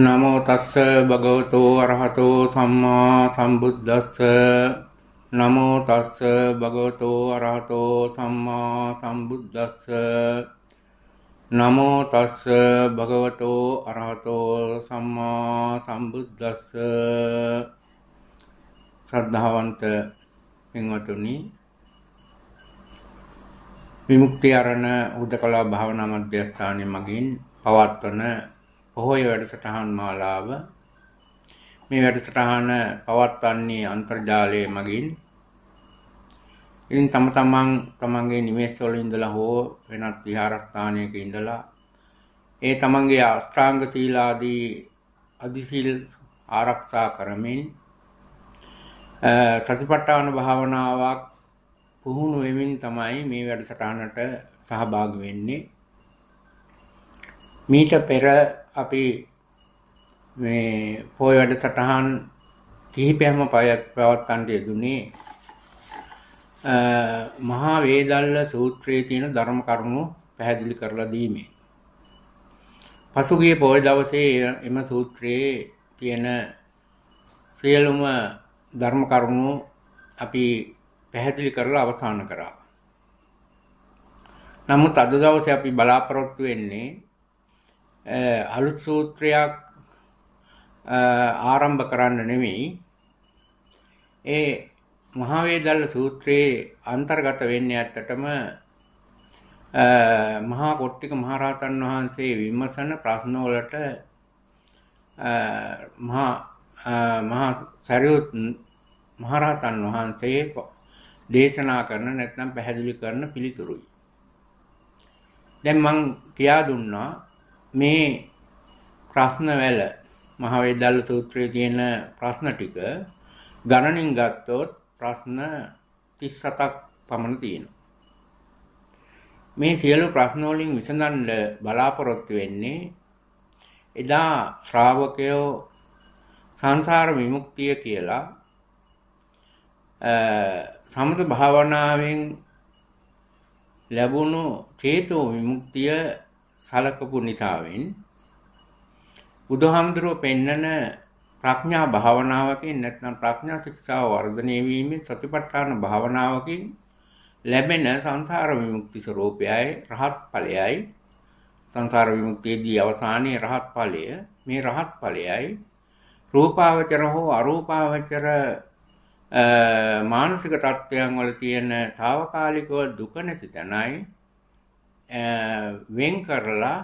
නමෝ තස්ස භගවතෝ අරහතෝ සම්මා සම්බුද්දස්ස නමෝ තස්ස භගවතෝ අරහතෝ සම්මා සම්බුද්දස්ස නමෝ තස්ස භගවතෝ අරහතෝ සම්මා සම්බුද්දස්ස ශ්‍රද්ධාවන්ත පින්වතුනි විමුක්ති අරණ උදකලා භාවනා මධ්‍යස්ථානයේ මගින් පවත්වන පොහොය වැඩසටහන් මාලාව මේ වැඩසටහන පවත්වන්නේ අන්තර්ජාලය මගින් ඉතින් තම තමන් තමන්ගේ නිවෙස්වල ඉඳලා හෝ වෙනත් විහාරස්ථානයක ඉඳලා ඒ තමන්ගේ අෂ්ටාංග සීලාදී අදිසිල් ආරක්ෂා කරමින් සතිපට්ඨාන භාවනාවක් පුහුණු වෙමින් තමයි මේ වැඩසටහනට සහභාගී වෙන්නේ මීට පෙර අපි මේ පොය වැඩ සටහන් කිහිපයම පවත්වන්නට යෙදුනේ මහා වේදල්ල සූත්‍රයේ තියෙන ධර්ම කරුණු පැහැදිලි කරලා දීමේ. පසුගිය පොය දවසේ එම සූත්‍රයේ තියෙන සියලුම ධර්ම කරුණු අපි පැහැදිලි කරලා අවසන් කරා. නමුත් අද දවසේ අපි බලාපොරොත්තු වෙන්නේ අලුත් සූත්‍රයක් ආරම්භ කරන්න නෙමෙයි ඒ මහාවේදල්ල සූත්‍රයේ අන්තර්ගත වෙන්නේ ඇත්තටම මහා කොට්ටික මහරහතන් වහන්සේ විමසන ප්‍රශ්න වලට මහා මහා සරියුත් මහරහතන් වහන්සේ දේශනා කරන නැත්නම් පැහැදිලි කරන පිළිතුරුයි. දැන් මං කියා දුන්නා මේ ප්‍රශ්නවැල මහවේදල්ල සූත්‍රයේ තියෙන ප්‍රශ්න ටික ගණනින් ගත්තොත් ප්‍රශ්න 37ක් පමණ තියෙනවා. මේ සියලු ප්‍රශ්න වලින් විසඳන්න බලාපොරොත්තු වෙන්නේ එදා ශ්‍රාවකයෝ සංසාර විමුක්තිය කියලා සමත භාවනාවෙන් ලැබුණු චේතෝ විමුක්තිය සලකපු නිසාවෙන් බුදුහාමුදුරුව පෙන්නන ප්‍රඥා භාවනාවකින් නැත්නම් ප්‍රඥා ශික්ෂාව වර්ධනය වීමෙන් සතිපට්ඨාන භාවනාවකින් ලැබෙන සංසාර විමුක්ති ස්වરૂපයයි රහත් ඵලයයි සංසාර විමුක්තියේදී අවසානයේ රහත් ඵලය මේ රහත් ඵලයයි රූපාවචර හෝ අරූපාවචර මානසික තත්ත්වයන් වල තියෙන తాවකාලිකව දුක නැති තැනයි වෙන් කරලා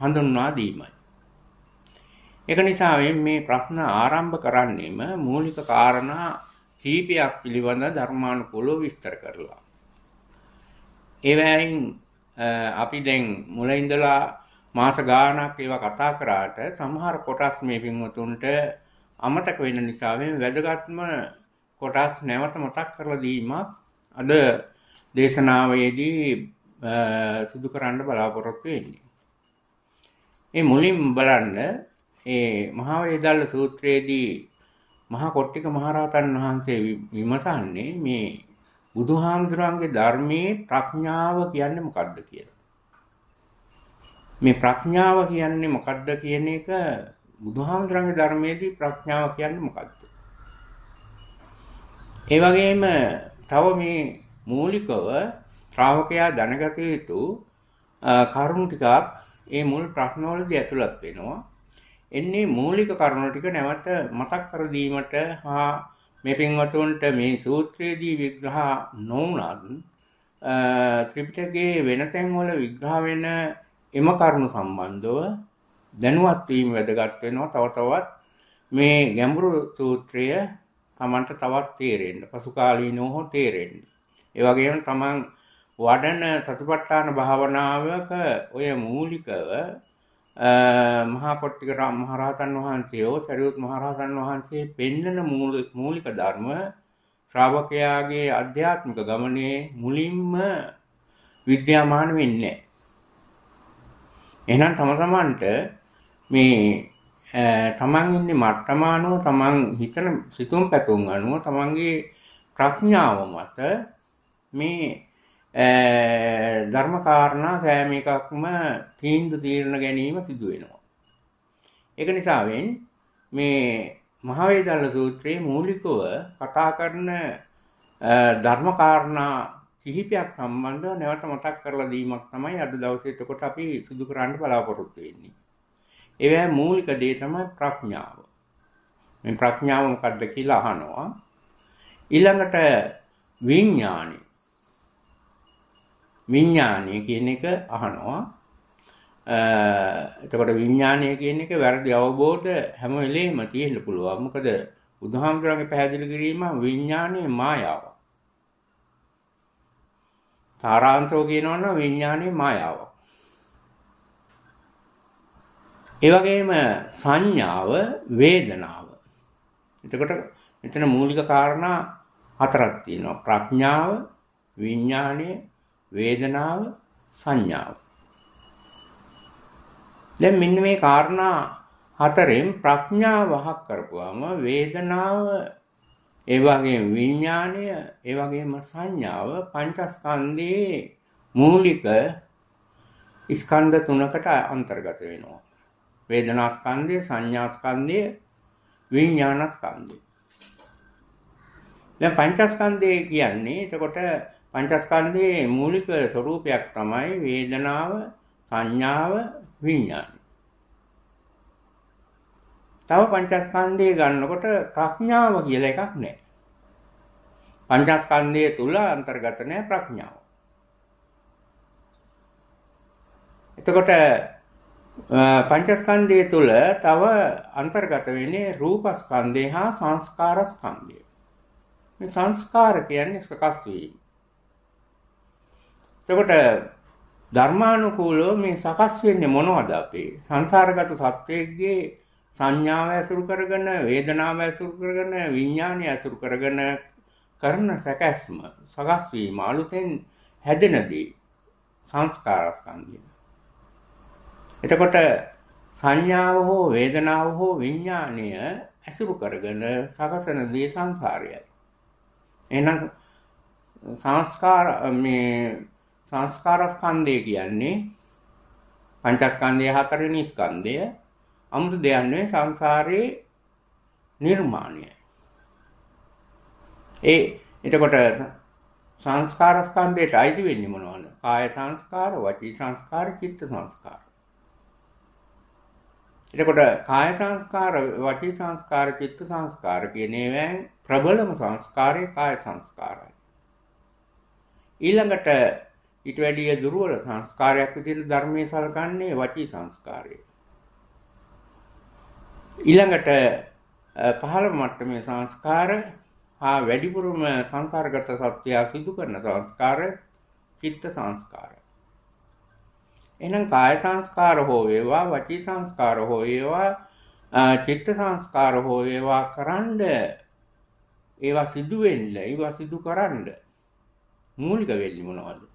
හඳුන්වා දීමයි. ඒක නිසා මේ ප්‍රශ්න ආරම්භ කරන්නේම මූලික කාරණා කීපයක් පිළිබඳ ධර්මානුකූලව විස්තර කරලා. ඒවයින් අපි දැන් මුල ඉඳලා මාස ගාණක් ඒවා කතා කරාට සමහර කොටස් මේ පින්වතුන්ට අමතක වෙන නිසා මේ වැදගත්ම කොටස් නැවත මතක් කරලා දීම අද දේශනාවේදී සුදු කරන්න බලාපොරොත්තු වෙන්නේ. ඒ මුලින් බලන්න ඒ මහාවේදාල සූත්‍රයේදී මහා කොට්ටික මහරහතන් වහන්සේ විමසන්නේ මේ බුදුහාමුදුරන්ගේ ධර්මයේ ප්‍රඥාව කියන්නේ මොකද්ද කියලා. මේ ප්‍රඥාව කියන්නේ මොකද්ද කියන එක බුදුහාමුදුරන්ගේ ධර්මයේදී ප්‍රඥාව කියන්නේ මොකද්ද? ඒ වගේම තව මේ මූලිකව ශ්‍රාවකයා දැනගත යුතු කරුණු ටිකක් ඒ මුල් ප්‍රශ්නවලදී ඇතුළත් වෙනවා. එන්නේ මූලික කරුණු ටික නැවත මතක් කර දීමට හා මේ පින්වතුන්ට මේ සූත්‍රයේදී විග්‍රහ නොවුනත් ත්‍රිපිටකයේ වෙන තැන්වල විග්‍රහ වෙන එම කරුණු සම්බන්ධව දැනුවත් වීම වැදගත් වෙනවා. තව තවත් මේ ගැඹුරු සූත්‍රය තමන්ට තවත් තේරෙන්න පසුකාලීනව හෝ තේරෙන්න. ඒ වගේම තමන් වඩන සතිපට්ඨාන භාවනාවක ඔය මූලිකව මහා කොට්ටික මහරහතන් වහන්සේෝ සරියුත් මහරහතන් වහන්සේ පෙන්නන මූලික ධර්ම ශ්‍රාවකයාගේ අධ්‍යාත්මික ගමනේ මුලින්ම විද්‍යාමාන වෙන්නේ එහෙනම් තම තමන්ට මේ තමන් ඉන්නේ මට්ටම අනුව තමන් හිතන සිතුම් පැතුම් අනුව තමන්ගේ ප්‍රඥාව මත මේ ධර්මකාරණා සෑම එකක්ම තීන්දු තීරණ ගැනීම සිදු වෙනවා. ඒක නිසාවෙන් මේ මහවේදාල සූත්‍රයේ මූලිකව කතා කරන ධර්මකාරණා කිහිපයක් සම්බන්ධව නැවත මතක් කරලා දීමක් තමයි අද දවසේ එතකොට අපි සිදු කරන්න බලාපොරොත්තු වෙන්නේ. ඒවැ මූලික දේ තමයි ප්‍රඥාව. මේ ප්‍රඥාව මොකක්ද කියලා අහනවා. ඊළඟට විඥානය විඥානය කියන එක අහනවා එතකොට විඥානය කියන එක වැරදි අවබෝධ හැම වෙලේම තියෙන්න පුළුවන් මොකද බුදුහාමුදුරන්ගේ පැහැදිලි කිරීම විඥානයේ මායාවක් තාරාන්තෝ කියනවනම් විඥානයේ මායාවක් ඒ වගේම සංඥාව වේදනාව එතකොට මෙතන මූලික කාරණා හතරක් තියෙනවා ප්‍රඥාව විඥානය වේදනාව සංඥාව. දැන් මෙන්න මේ කාරණා හතරෙන් ප්‍රඥාව වහක් කරපුවාම වේදනාව ඒ වගේම විඥාණය ඒ වගේම සංඥාව පංචස්කන්ධයේ මූලික ස්කන්ධ තුනකට අන්තර්ගත වෙනවා වේදනා ස්කන්ධය සංඥා ස්කන්ධය විඥාන ස්කන්ධය දැන් පංචස්කන්ධය කියන්නේ එතකොට පංචස්කන්ධයේ මූලික ස්වરૂපයක් තමයි වේදනාව, සංඥාව, විඥානය. තව පංචස්කන්ධය ගන්නකොට ප්‍රඥාව කියලා එකක් නැහැ. පංචස්කන්ධය තුල අන්තර්ගත නැහැ ප්‍රඥාව. එතකොට පංචස්කන්ධය තුල තව අන්තර්ගත වෙන්නේ රූපස්කන්ධය හා සංස්කාරස්කන්ධය. මේ සංස්කාර කියන්නේ සකස් වීම. එතකොට ධර්මානුකූලව මේ සකස් වෙන්නේ මොනවද අපේ සංසාරගත සත්‍යයේ සංඥාව ඇසුරු කරගෙන වේදනාව ඇසුරු කරගෙන විඥානය ඇසුරු කරගෙන කරන සැකැස්ම සකස් වීම අලුතෙන් හැදෙන දේ සංස්කාරස්කන්ධය. එතකොට සංඥාව හෝ වේදනාව හෝ විඥානය ඇසුරු කරගෙන සකසන දේ සංසාරයයි. එහෙනම් සංස්කාර මේ සංස්කාරස්කන්ධය කියන්නේ පංචස්කන්ධය හතරවෙනි ස්කන්ධය අමුතු දෙයන්නේ සංසාරේ නිර්මාණය. ඒ එතකොට සංස්කාර ස්කන්ධයට අයිති වෙන්නේ මොනවද? කාය සංස්කාර, වචී සංස්කාර, චිත්ත සංස්කාර. එතකොට කාය සංස්කාර, වචී සංස්කාර, චිත්ත සංස්කාර කියන ඒවායින් ප්‍රබලම සංස්කාරය කාය සංස්කාරයි. ඊළඟට ඊට වැඩිය දුර්වල සංස්කාරයක් විදිහට ධර්මයේ සලකන්නේ වචී සංස්කාරය. ඊළඟට පහළ මට්ටමේ සංස්කාර හා වැඩිපුරම සංසාරගත සත්‍යය සිදු කරන සංස්කාර චිත්ත සංස්කාර. එහෙනම් කාය සංස්කාර හෝ වේවා වචී සංස්කාර හෝ වේවා චිත්ත සංස්කාර හෝ වේවා කරන්න ඒවා සිදු වෙන්න ඒවා සිදු කරන්න මූලික වෙන්නේ මොනවද?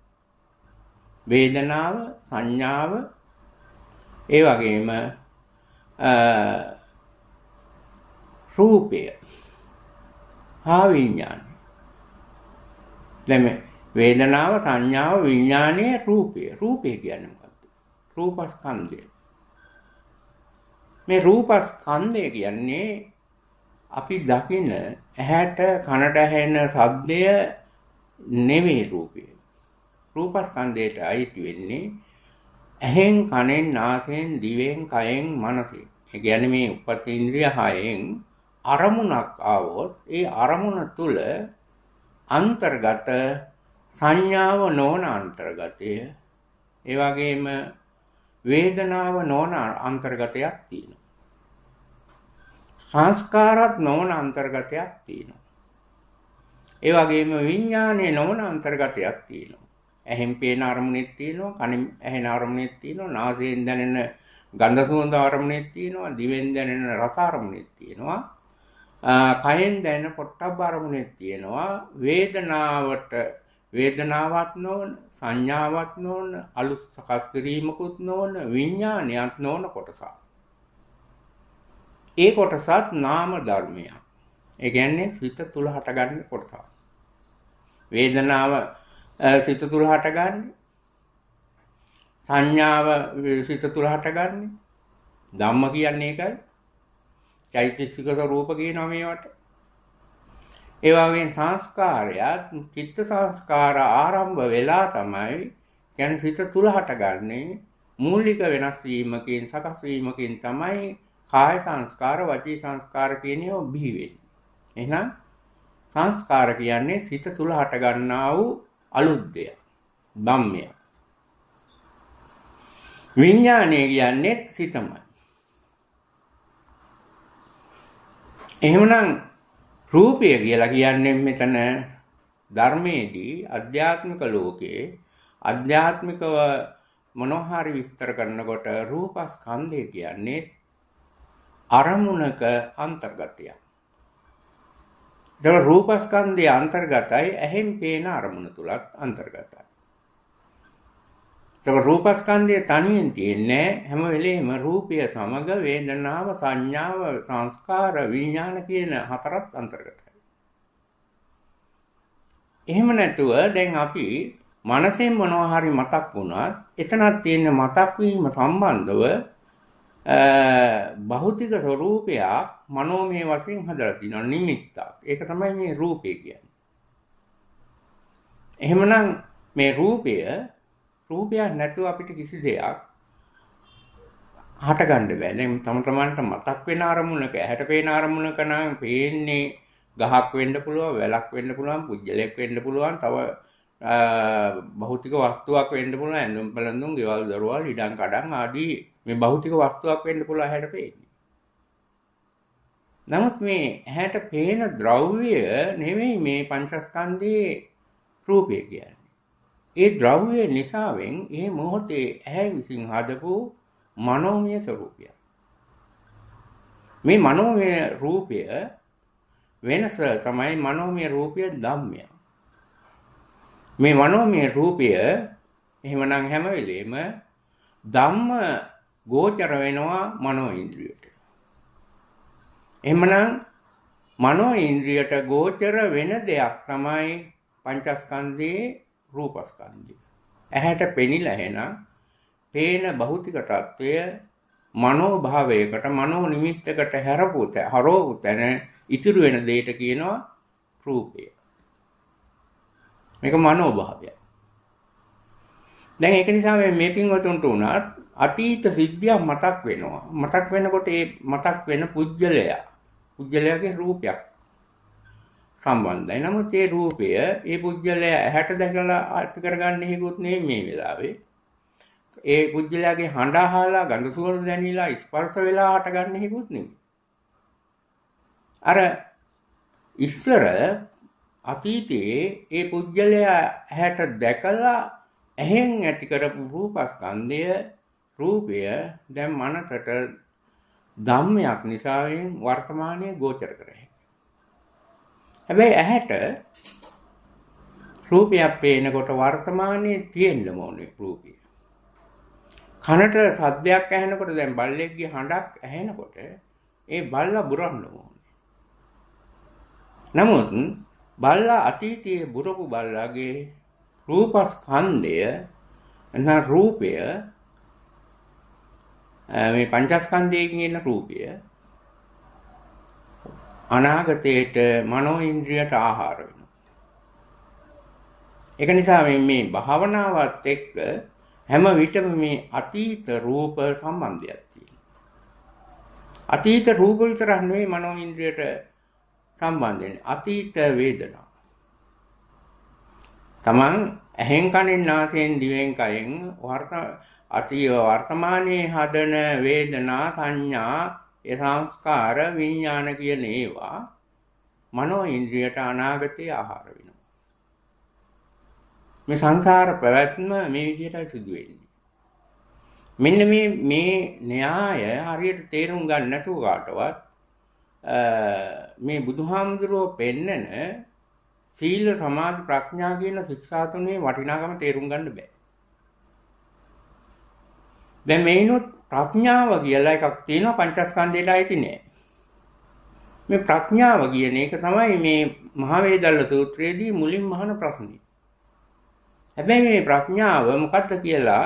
වේදනාව සංඥාව ඒ වගේම රූපය හා විඥානය දැන් වේදනාව සංඥාව විඥානය රූපය රූපය කියන්නේ මොකක්ද රූපස්කන්ධය මේ රූපස්කන්ධය කියන්නේ අපි දකින ඇහැට කනට ඇහෙන ශබ්දය නෙමෙයි රූපය රූපස්කන්ධයට අයිති වෙන්නේ ඇහෙන් කනෙන් නාසයෙන් දිවෙන් කයෙන් මනසෙන්. ඒ කියන්නේ මේ උපත් ඉන්ද්‍රිය හයෙන් අරමුණක් ආවොත් ඒ අරමුණ තුල අන්තර්ගත සංඥාව නොවන අන්තර්ගතය ඒ වගේම වේදනාව නොවන අන්තර්ගතයක් තියෙනවා. සංස්කාරත් නොවන අන්තර්ගතයක් තියෙනවා. ඒ වගේම විඥානයේ නොවන අන්තර්ගතයක් තියෙනවා. ඇහෙන් පේන අරමුණෙත් තියෙනවා කනින් ඇහෙන අරමුණෙත් තියෙනවා නාසයෙන් දැනෙන ගඳ සුවඳ අරමුණෙත් තියෙනවා දිවෙන් දැනෙන රස අරමුණෙත් තියෙනවා කයෙන් දැනෙන පොට්ටබ්බ අරමුණෙත් තියෙනවා වේදනාවට වේදනාවක් නොවන සංඥාවක් නොවන අලුත් සකස් කිරීමකුත් නොවන විඥානයක් නොවන කොටසක් ඒ කොටසත් නාම ධර්මයක් ඒ කියන්නේ සිත තුල හටගන්න කොටස වේදනාව සිත තුළ හටගන්නේ සංඥාව සිත තුළ හටගන්නේ ධම්ම කියන්නේ ඒකයි චෛතසික රූප කියනවා මේවට ඒ වගේ සංස්කාරයත් චිත්ත සංස්කාර ආරම්භ වෙලා තමයි කියන්නේ සිත තුළ හටගන්නේ මූලික වෙනස් වීමකින් සකස් වීමකින් තමයි කාය සංස්කාර වචී සංස්කාර කියන ඒවා බිහි වෙන්නේ එහෙනම් සංස්කාර කියන්නේ සිත තුළ හටගන්නා වූ අලුත් දෙයක් ධම්මයක් විඥානය කියන්නේ සිතමයි එහෙමනම් රූපය කියලා කියන්නේ මෙතන ධර්මයේදී අධ්‍යාත්මික ලෝකයේ අධ්‍යාත්මිකව මොනෝහාරි විස්තර කරනකොට රූපස්කන්ධය කියන්නේ අරමුණක අන්තර්ගතයක් දව රූපස්කන්ධය අන්තර්ගතයි ඇහෙන් පේන අරමුණ තුලත් අන්තර්ගතයි. දව රූපස්කන්ධය තනියෙන් තියන්නේ හැම වෙලෙම රූපය සමග වේදනාව සංඥාව සංස්කාර විඥාන කියන හතරත් අන්තර්ගතයි. එහෙම නැතුව දැන් අපි මනසෙන් මොනවා හරි මතක් වුණත් එතනක් තියෙන මතක් වීම සම්බන්ධව භෞතික ස්වરૂපයක් මනෝමය වශයෙන් හදලා තියෙනවා නිමිත්තක්. ඒක තමයි මේ රූපය කියන්නේ. එහෙමනම් මේ රූපය රූපයක් නැතුව අපිට කිසි දෙයක් හටගන්න බෑ. දැන් තම තමන්ට මතක් වෙන අරමුණක, ඇහැට පේන අරමුණක නම් පේන්නේ ගහක් වෙන්න පුළුවන්, වැලක් වෙන්න පුළුවන්, පුජ්‍යලයක් වෙන්න පුළුවන්, තව භෞතික වස්තුවක් වෙන්න පුළුවන්, ඇඳුම් පැළඳුම්, ගෙවල් දරුවල්, ඉඩම් කඩම් ආදී මේ භෞතික වස්තුවක් වෙන්න පුළුවන් ඇහැට පේන්නේ. නමුත් මේ ඇහැට පේන ද්‍රව්‍ය නෙමෙයි මේ පංචස්කන්ධයේ රූපය කියන්නේ. ඒ ද්‍රව්‍ය නිසාවෙන් ඒ මොහොතේ ඇහැ විසින් හදපු මනෝමය ස්වરૂපය. මේ මනෝමය රූපය වෙනස තමයි මනෝමය රූපය ධම්මය. මේ මනෝමය රූපය එහෙමනම් හැම වෙලෙම ධම්ම ගෝචර වෙනවා මනෝ ඉන්ද්‍රියට. එහෙමනම් මනෝ ඉන්ද්‍රියට ගෝචර වෙන දෙයක් තමයි පංචස්කන්ධයේ රූපස්කන්ධය. ඇහැට පෙනිලා එන පේන භෞතික తত্ত্বය මනෝ භාවයකට මනෝ නිමිත්තකට හැරපුත හරෝපු තැන ඉතුරු වෙන දෙයට කියනවා රූපය. මේක මනෝ භාවයයි. දැන් ඒක නිසා මේ පින්වතුන්ට උනත් අතීත සිද්ධියක් මතක් වෙනවා. මතක් වෙනකොට ඒ මතක් වෙන පුජ්‍යලයා පුජ්‍යලයාගේ රූපයක් සම්බන්ධයි. නමුත් ඒ රූපය ඒ පුජ්‍යලයා ඇහැට දැකලා අත් කරගන්න හේකුත් නෙමෙයි මේ වෙලාවේ. ඒ පුජ්‍යලයාගේ හඬ අහලා ගඳ සුවඳ දැනিলা ස්පර්ශ වෙලා හටගන්න හේකුත් නෙමෙයි. අර ඉස්සර අතීතයේ ඒ පුජ්‍යලයා ඇහැට දැකලා ඇහෙන් ඇති කරපු රූපස්කන්ධය රූපය දැන් මනසට ධම්මයක් නිසාවෙන් වර්තමානයේ ගෝචර කරයි. හැබැයි ඇහැට රූපයක් පේනකොට වර්තමානයේ තියෙන්න ඕනේ රූපය. කනට සද්දයක් ඇහෙනකොට දැන් බල්ලෙක්ගේ හඬක් ඇහෙනකොට ඒ බල්ලා බුරන්න ඕනේ. නමුත් බල්ලා අතීතයේ බුරපු බල්ලාගේ රූපස්කන්ධය එන රූපය මේ පංචස්කන්ධය කියන රූපය අනාගතයට මනෝ ඉන්ද්‍රියට ආහාර වෙනවා. ඒක නිසා මේ මේ භාවනාවත් එක්ක හැම විටම මේ අතීත රූප සම්බන්ධයක් තියෙනවා. අතීත රූප විතරක් නෙවෙයි මනෝ ඉන්ද්‍රියට සම්බන්ධ වෙන්නේ. අතීත වේදනා. Taman ඇහෙන් කනෙන් නාසයෙන් දිවෙන් කයෙන් වර්ත අතීව වර්තමානයේ හදන වේදනා සංඥා ඒ සංස්කාර විඥාන කියන ඒවා මනෝ ඉන්ද්‍රියට අනාගතයේ ආහාර වෙනවා. මේ සංසාර පැවැත්ම මේ විදිහටයි සිදු වෙන්නේ. මෙන්න මේ මේ න්‍යාය හරියට තේරුම් ගන්න නැතුව කාටවත් මේ බුදුහාමුදුරුවෝ පෙන්නන සීල සමාධි ප්‍රඥා කියන ශික්ෂා තුනේ වටිනාකම තේරුම් ගන්න බෑ. දැන් මේනොත් ප්‍රඥාව කියලා එකක් තියෙනවා පංචස්කන්ධයට අයිති නෑ. මේ ප්‍රඥාව කියන එක තමයි මේ මහවේදල්ල සූත්‍රයේදී මුලින් මහන ප්‍රශ්නේ. හැබැයි මේ ප්‍රඥාව මොකක්ද කියලා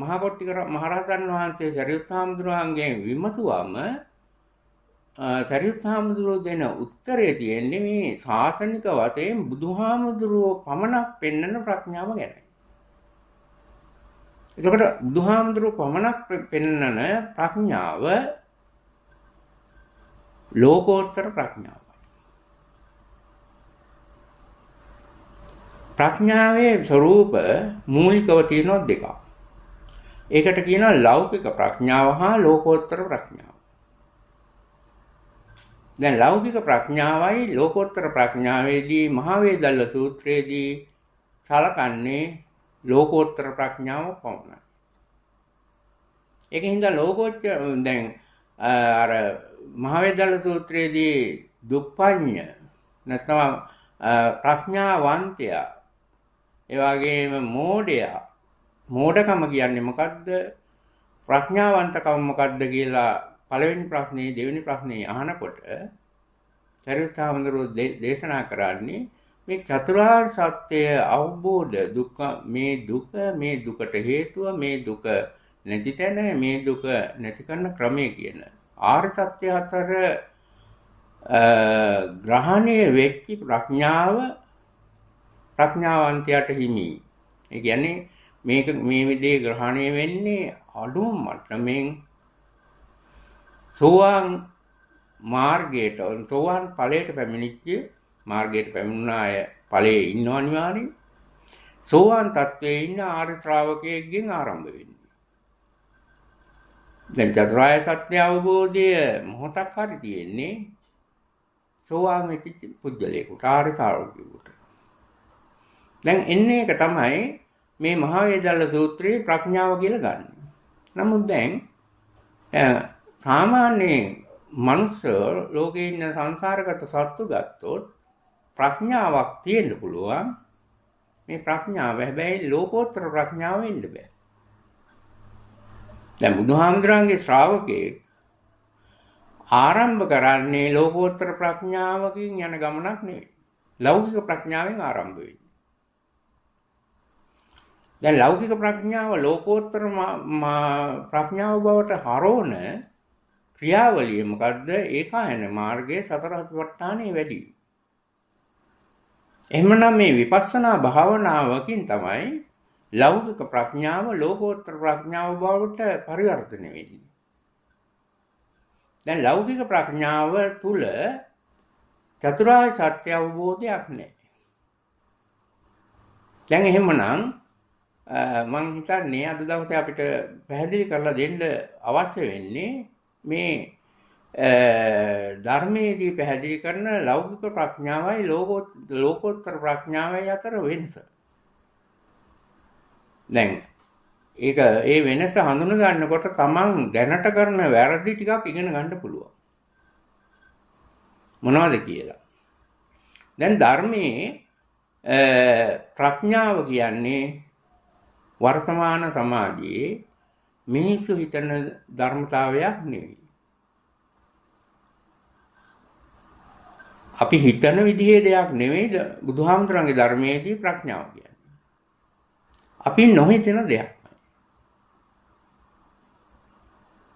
මහකොට්ටික මහරහතන් වහන්සේ සරියුත් හාමුදුරුවන්ගෙන් විමසුවම සරියුත් හාමුදුරුවෝ දෙන උත්තරය තියෙන්නේ මේ ශාසනික වශයෙන් බුදුහාමුදුරුවෝ පමණක් පෙන්වන ප්‍රඥාව ගැනයි. එතකොට බුදුහාමුදුරු පමණක් පෙන්නන ප්‍රඥාව ලෝකෝත්තර ප්‍රඥාව. ප්‍රඥාවේ ස්වરૂප මූලිකව තියෙනවා දෙකක්. ඒකට කියනවා ලෞකික ප්‍රඥාව හා ලෝකෝත්තර ප්‍රඥාව. දැන් ලෞකික ප්‍රඥාවයි ලෝකෝත්තර ප්‍රඥාවේදී මහා වේදල්ල සූත්‍රයේදී සලකන්නේ ලෝකෝත්තර ප්‍රඥාව පමණයි. ඒක හින්දා ලෝකෝත්තර දැන් අර මහවැද්දල සූත්‍රයේදී දුප්පඤ්ඤ නැත්නම් ප්‍රඥාවන්තයා ඒ වගේම මෝඩයා මෝඩකම කියන්නේ මොකද්ද ප්‍රඥාවන්තකම මොකද්ද කියලා පළවෙනි ප්‍රශ්නේ දෙවෙනි ප්‍රශ්නේ අහනකොට සරියුත් ආමඳුරෝ දේශනා කරන්නේ මේ චතුරාර් සත්‍යය අවබෝධ දුක මේ දුක මේ දුකට හේතුව මේ දුක නැති තැන මේ දුක නැති කරන ක්‍රමය කියන ආර් සත්‍ය අතර ග්‍රහණය වෙච්චි ප්‍රඥාව ප්‍රඥාවන්තයට හිමි. ඒ කියන්නේ මේක මේ විදිහේ ග්‍රහණය වෙන්නේ අඩුම මට්ටමින් සෝවාන් මාර්ගයට සෝවාන් ඵලයට පැමිණිච්ච මාර්ගයට පැමිණුණ අය ඵලයේ ඉන්නව අනිවාර්යෙන්. සෝවාන් තත්වයේ ඉන්න ආර්ය ශ්‍රාවකයෙක්ගෙන් ආරම්භ වෙන්නේ. දැන් චතුරාර්ය සත්‍ය අවබෝධය මොහොතක් හරි තියෙන්නේ සෝවාන් වෙච්ච පුද්ගලයෙකුට ආර්ය ශ්‍රාවකයෙකුට. දැන් එන්නේ එක තමයි මේ මහා වේදල්ල සූත්‍රයේ ප්‍රඥාව කියලා ගන්න. නමුත් දැන් සාමාන්‍ය මනුස්ස ලෝකේ ඉන්න සංසාරගත සත්තු ගත්තොත් ප්‍රඥාවක් තියෙන්න පුළුවන් මේ ප්‍රඥාව හැබැයි ලෝකෝත්තර ප්‍රඥාව වෙන්න බෑ දැන් බුදුහාමුදුරන්ගේ ශ්‍රාවකේ ආරම්භ කරන්නේ ලෝකෝත්තර ප්‍රඥාවකින් යන ගමනක් නෙවෙයි ලෞකික ප්‍රඥාවෙන් ආරම්භ වෙන්නේ දැන් ලෞකික ප්‍රඥාව ලෝකෝත්තර ප්‍රඥාව බවට හරවන ක්‍රියාවලිය මොකද්ද ඒකායන මාර්ගයේ සතර හත්වට්ටානේ වැඩි වීම එහෙමනම් මේ විපස්සනා භාවනාවකින් තමයි ලෞකික ප්‍රඥාව ලෝකෝත්තර ප්‍රඥාව බවට පරිවර්තනය වෙන්නේ. දැන් ලෞකික ප්‍රඥාව තුල චතුරාර්ය සත්‍ය අවබෝධයක් නැහැ. දැන් එහෙමනම් මම හිතන්නේ අද දවසේ අපිට පැහැදිලි කරලා දෙන්න අවශ්‍ය වෙන්නේ මේ ධර්මයේදී පැහැදිලි කරන ලෞකික ප්‍රඥාවයි ලෝකෝත්තර ප්‍රඥාවයි අතර වෙනස. දැන් ඒක ඒ වෙනස හඳුන ගන්නකොට තමන් දැනට කරන වැරදි ටිකක් ඉගෙන ගන්න පුළුවන්. මොනවද කියලා. දැන් ධර්මයේ ප්‍රඥාව කියන්නේ වර්තමාන සමාජයේ මිනිස්සු හිතන ධර්මතාවයක් නෙවෙයි. අපි හිතන විදිහේ දෙයක් නෙවෙයි බුදුහාමුදුරන්ගේ ධර්මයේදී ප්‍රඥාව කියන්නේ. අපි නොහිතන දෙයක්.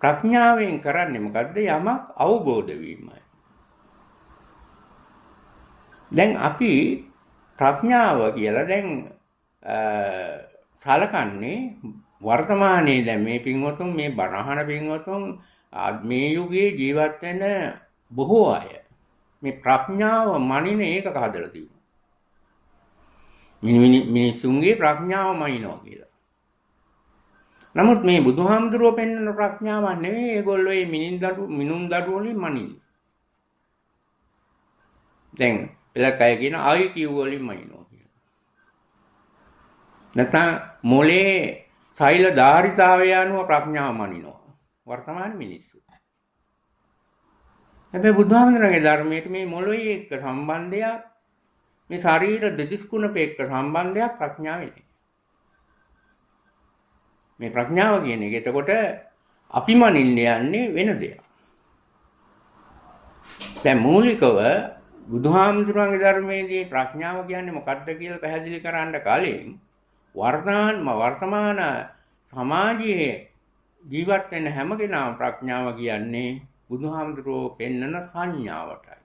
ප්‍රඥාවෙන් කරන්නේ මොකද්ද? යමක් අවබෝධ වීමයි. දැන් අපි ප්‍රඥාව කියලා දැන් කලකන්නේ වර්තමානයේ දැන් මේ පින්වතුන් මේ බණහන පින්වතුන් මේ යුගයේ ජීවත් වෙන බොහෝ අය මේ ප්‍රඥාව මනින ඒකක හදලා තියෙනවා. මිනිසුන්ගේ ප්‍රඥාව මනිනවා කියලා. නමුත් මේ බුදුහාමුදුරුවෝ පෙන්වන ප්‍රඥාවක් නෙවෙයි ඒගොල්ලෝ මේ මිනින් දඩු මිනුම් දඩු වලින් මනින්නේ. දැන් පළක් අය කියන IQ වලින් මනිනවා කියලා. නැත්නම් මොලේ සෛල ධාරිතාවය අනුව ප්‍රඥාව මනිනවා. වර්තමාන මිනිස් හැබැයි බුදුහාමුදුරන්ගේ ධර්මයට මේ මොළොයි එක්ක සම්බන්ධයක් මේ ශරීර දෙතිස් කුණපේ එක්ක සම්බන්ධයක් ප්‍රඥාවයි. මේ ප්‍රඥාව කියන එක එතකොට අපි මනින්න යන්නේ වෙන දෙයක්. දැන් මූලිකව බුදුහාමුදුරන්ගේ ධර්මයේදී ප්‍රඥාව කියන්නේ මොකක්ද කියලා පැහැදිලි කරන්න කලින් වර්තමාන වර්තමාන සමාජයේ ජීවත් වෙන හැම කෙනාම ප්‍රඥාව කියන්නේ බුදුහාමුදුරුවෝ පෙන්නන සංඥාවටයි.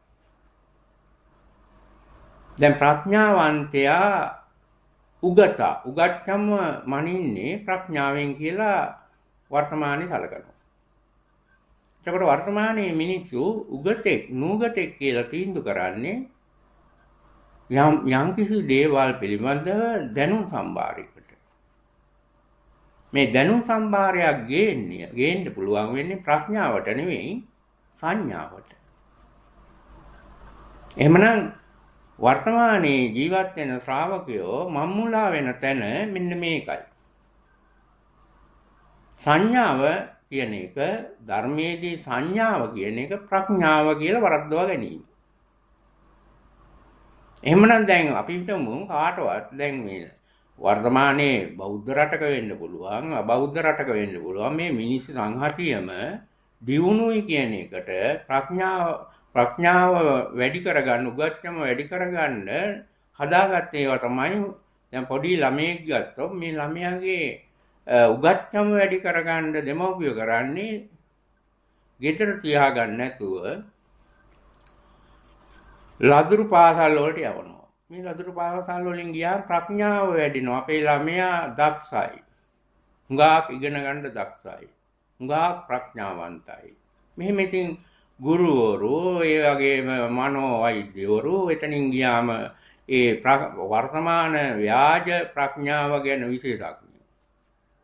දැන් ප්‍රඥාවන්තයා උගත උගත්කම මනින්නේ ප්‍රඥාවෙන් කියලා වර්තමානයේ සැලකනවා. එතකොට වර්තමානයේ මිනිස්සු උගතෙක් නූගතෙක් කියලා තීන්දු කරන්නේ යම් යම්කිසි දේවල් පිළිබඳව දැනුම් සම්භාරයකට. මේ දැනුම් සම්භාරයක් ගේන්න ගේන්න පුළුවන් වෙන්නේ ප්‍රඥාවට නෙවෙයි සංඥාවට. එහෙමනම් වර්තමානයේ ජීවත් වෙන ශ්‍රාවකයෝ මම්මුලා වෙන තැන මෙන්න මේකයි. සංඥාව කියන එක ධර්මයේදී සංඥාව කියන එක ප්‍රඥාව කියලා වරද්දවා ගැනීම. එහෙමනම් දැන් අපි හිතමු කාටවත් දැන් මේ වර්තමානයේ බෞද්ධ රටක වෙන්න පුළුවන් අබෞද්ධ රටක වෙන්න පුළුවන් මේ මිනිස් සංහතියම දියුණුයි කියන එකට ප්‍රඥාව ප්‍රඥාව වැඩි කරගන්න උගත්කම වැඩි කරගන්න හදාගත්ත ඒවා තමයි දැන් පොඩි ළමයෙක් ගත්තොත් මේ ළමයාගේ උගත්කම වැඩි කරගන්න දෙමව්පිය කරන්නේ ගෙදර තියාගන්න නැතුව ලදරු පාසල් වලට යවනවා මේ ලදරු පාසල් වලින් ගියා ප්‍රඥාව වැඩිනවා අපේ ළමයා දක්ෂයි හුඟක් ඉගෙන ගන්න දක්ෂයි හුඟා ප්‍රඥාවන්තයි. මෙහෙම ඉතින් ගුරුවරු ඒ වගේම මනෝ වෛද්‍යවරු එතනින් ගියාම ඒ වර්තමාන ව්‍යාජ ප්‍රඥාව ගැන විශේෂඥ.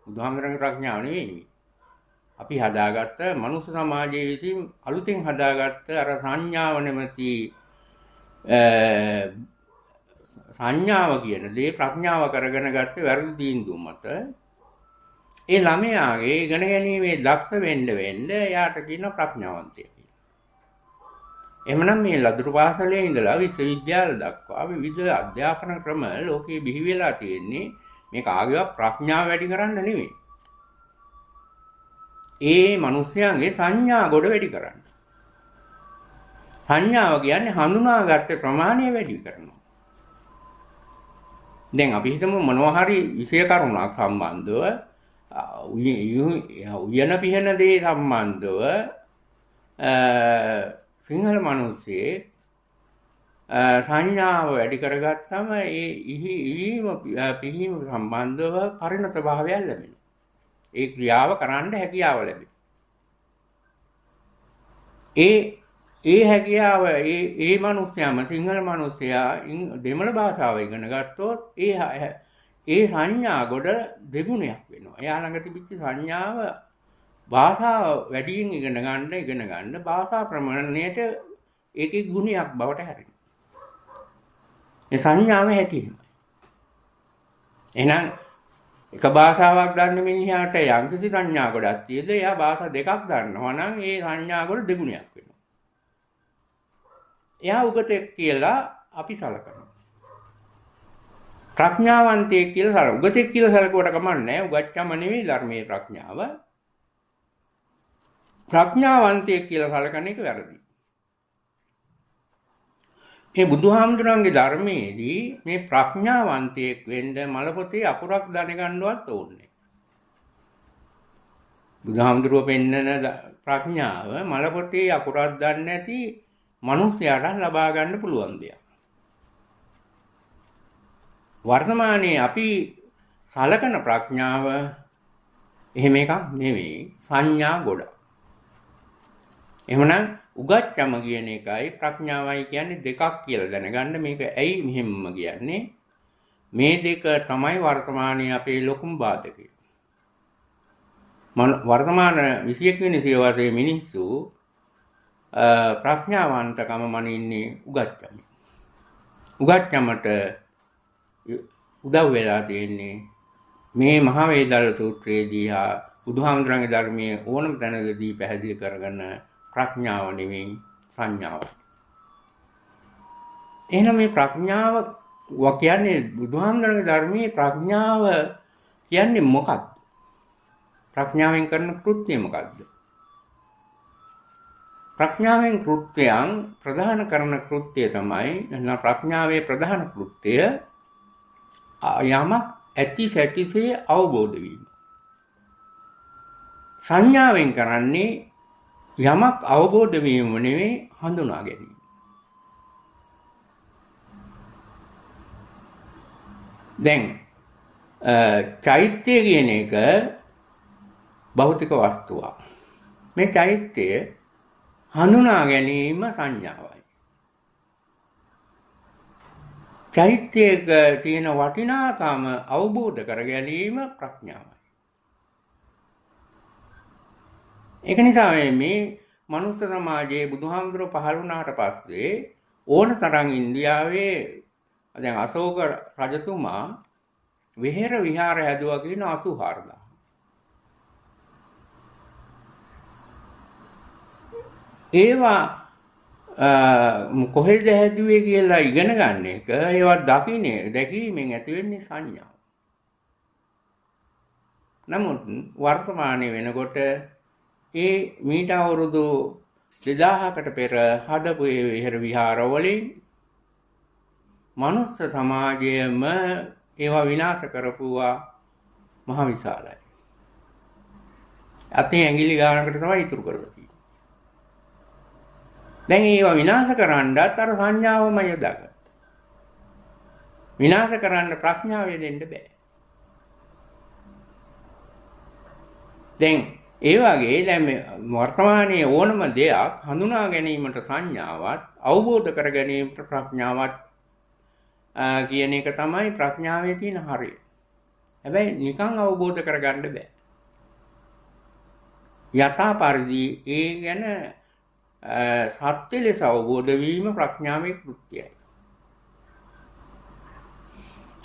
බුදුහාමරගේ ප්‍රඥාව නෙවෙයි. අපි හදාගත්ත මනුස්ස සමාජයේ විසින් අලුතින් හදාගත්ත අර සංඥාව නැමැති සංඥාව කියන දේ ප්‍රඥාව කරගෙන ගත්ත වැරදි දීන්දුව මත ඒ ළමයාගේ ඉගෙන ගැනීමේ දක්ෂ වෙන්න වෙන්න එයාට කියන ප්‍රඥාවන්තය කියලා. එහෙනම් මේ ලදරු පාසලේ ඉඳලා විශ්වවිද්‍යාල දක්වා විවිධ අධ්‍යාපන ක්‍රම ලෝකේ බිහි වෙලා තියෙන්නේ මේ කාගේවත් ප්‍රඥාව වැඩි කරන්න නෙමෙයි. ඒ මිනිස්යාගේ සංඥා ගොඩ වැඩි කරන්න. සංඥාව කියන්නේ හඳුනාගත්ත ප්‍රමාණය වැඩි කරනවා. දැන් අපි හිතමු මොනවා හරි විෂය කරුණක් සම්බන්ධව උයන පිහන දේ සම්බන්ධව සිංහල මනුස්සේ සංඥාව වැඩි කරගත්තම ඒ ඉහි ඉවීම පිහිම සම්බන්ධව පරිණත භාවයක් ලැබෙන. ඒ ක්‍රියාව කරන්න හැකියාව ලැබෙන. ඒ ඒ හැකියාව ඒ ඒ මනුස්සයාම සිංහල මනුස්සයා දෙමළ භාෂාව ඉගෙන ගත්තොත් ඒ ඒ සංඥා ගොඩ දෙගුණයක් වෙනවා එයා ළඟ තිබිච්ච සංඥාව භාෂාව වැඩියෙන් ඉගෙන ගන්න ඉගෙන ගන්න භාෂා ප්‍රමාණයට ඒකේ ගුණයක් බවට හැරෙන. ඒ සංඥාව හැටියෙම. එහෙනම් එක භාෂාවක් දන්න මිනිහාට යම්කිසි සංඥා ගොඩක් තියෙද එයා භාෂා දෙකක් දන්නවා නම් ඒ සංඥා ගොඩ දෙගුණයක් වෙනවා. එයා උගතෙක් කියලා අපි සලකනවා. ප්‍රඥාවන්තයෙක් කියලා සල උගතෙක් කියලා සලකුවට කමන්නේ උගච්චම නෙවෙයි ධර්මයේ ප්‍රඥාව ප්‍රඥාවන්තයෙක් කියලා සලකන එක වැරදි. මේ බුදුහාමුදුරන්ගේ ධර්මයේදී මේ ප්‍රඥාවන්තයෙක් වෙන්න මල පොතේ අකුරක් දැනගන්නවත් ඕනේ. බුදුහාමුදුරුව පෙන්නන ප්‍රඥාව මල පොතේ අකුරක් දන්නේ නැති මිනිසයාට ලබා ගන්න පුළුවන් දෙයක්. වර්තමානයේ අපි සලකන ප්‍රඥාව එහෙම එකක් නෙවෙයි සංඥා ගොඩ. එහෙමනම් උගච්ඡම කියන එකයි ප්‍රඥාවයි කියන්නේ දෙකක් කියලා දැනගන්න මේක ඇයි මෙහෙම්ම කියන්නේ මේ දෙක තමයි වර්තමානයේ අපේ ලොකුම බාධකය. වර්තමාන 21 වෙනි සියවසේ මිනිස්සු ප්‍රඥාවන්තකම මනින්නේ උගච්ඡම. උගච්ඡමට උදව් වෙලා තියෙන්නේ මේ මහවේදාල සූත්‍රයේදී හා බුදුහාමුදුරන්ගේ ධර්මයේ ඕනම තැනකදී පැහැදිලි කරගන්න ප්‍රඥාව නෙවෙයි සංඥාව. එහෙනම් මේ ප්‍රඥාව කියන්නේ බුදුහාමුදුරන්ගේ ධර්මයේ ප්‍රඥාව කියන්නේ මොකක්ද? ප්‍රඥාවෙන් කරන කෘත්‍යය මොකක්ද? ප්‍රඥාවෙන් කෘත්‍යයන් ප්‍රධාන කරන කෘත්‍යය තමයි ප්‍රඥාවේ ප්‍රධාන කෘත්‍යය යමක් ඇති සැටිසේ අවබෝධ වීම. සංඥාවෙන් කරන්නේ යමක් අවබෝධ වීම නෙවෙයි හඳුනා ගැනීම. දැන් චෛත්‍ය කියන එක භෞතික වස්තුවක්. මේ චෛත්‍ය හඳුනා ගැනීම සංඥාවයි. චෛත්‍යයක තියෙන වටිනාකම අවබෝධ කර ගැනීම ප්‍රඥාවයි. ඒක නිසා මේ මනුස්ස සමාජයේ බුදුහාමුදුර පහළ වුණාට පස්සේ ඕන තරම් ඉන්දියාවේ දැන් අශෝක රජතුමා විහෙර විහාර හැදුවා කියන 84000. ඒවා කොහෙල්ද හැදුවේ කියලා ඉගෙන ගන්න එක ඒවත් දකිනේ දැකීමෙන් ඇතිවෙන්නේ සංඥාව. නමුත් වර්තමානය වෙනකොට ඒ මීට අවුරුදු දෙදාහකට පෙර හදපු ඒ විහර විහාරවලින් මනුස්ස සමාජයම ඒවා විනාශ කරපුවා මහ විශාලයි. අතින් ඇඟිලි ගානකට තමයි ඉතුරු කරලා දැන් ඒවා විනාශ කරන්නත් අර සංඥාවම යොදාගන්න. විනාශ කරන්න ප්‍රඥාව දෙන්න බෑ. දැන් ඒ වගේ දැන් මේ වර්තමානයේ ඕනම දෙයක් හඳුනා ගැනීමට සංඥාවක් අවබෝධ කර ගැනීමට ප්‍රඥාවක් කියන එක තමයි ප්‍රඥාවේ තියෙන හරිය. හැබැයි නිකන් අවබෝධ කරගන්න බෑ. යථා පරිදි ඒ ගැන සත්‍ය ලෙස අවබෝධ වීම ප්‍රඥාවේ කෘත්‍යයයි.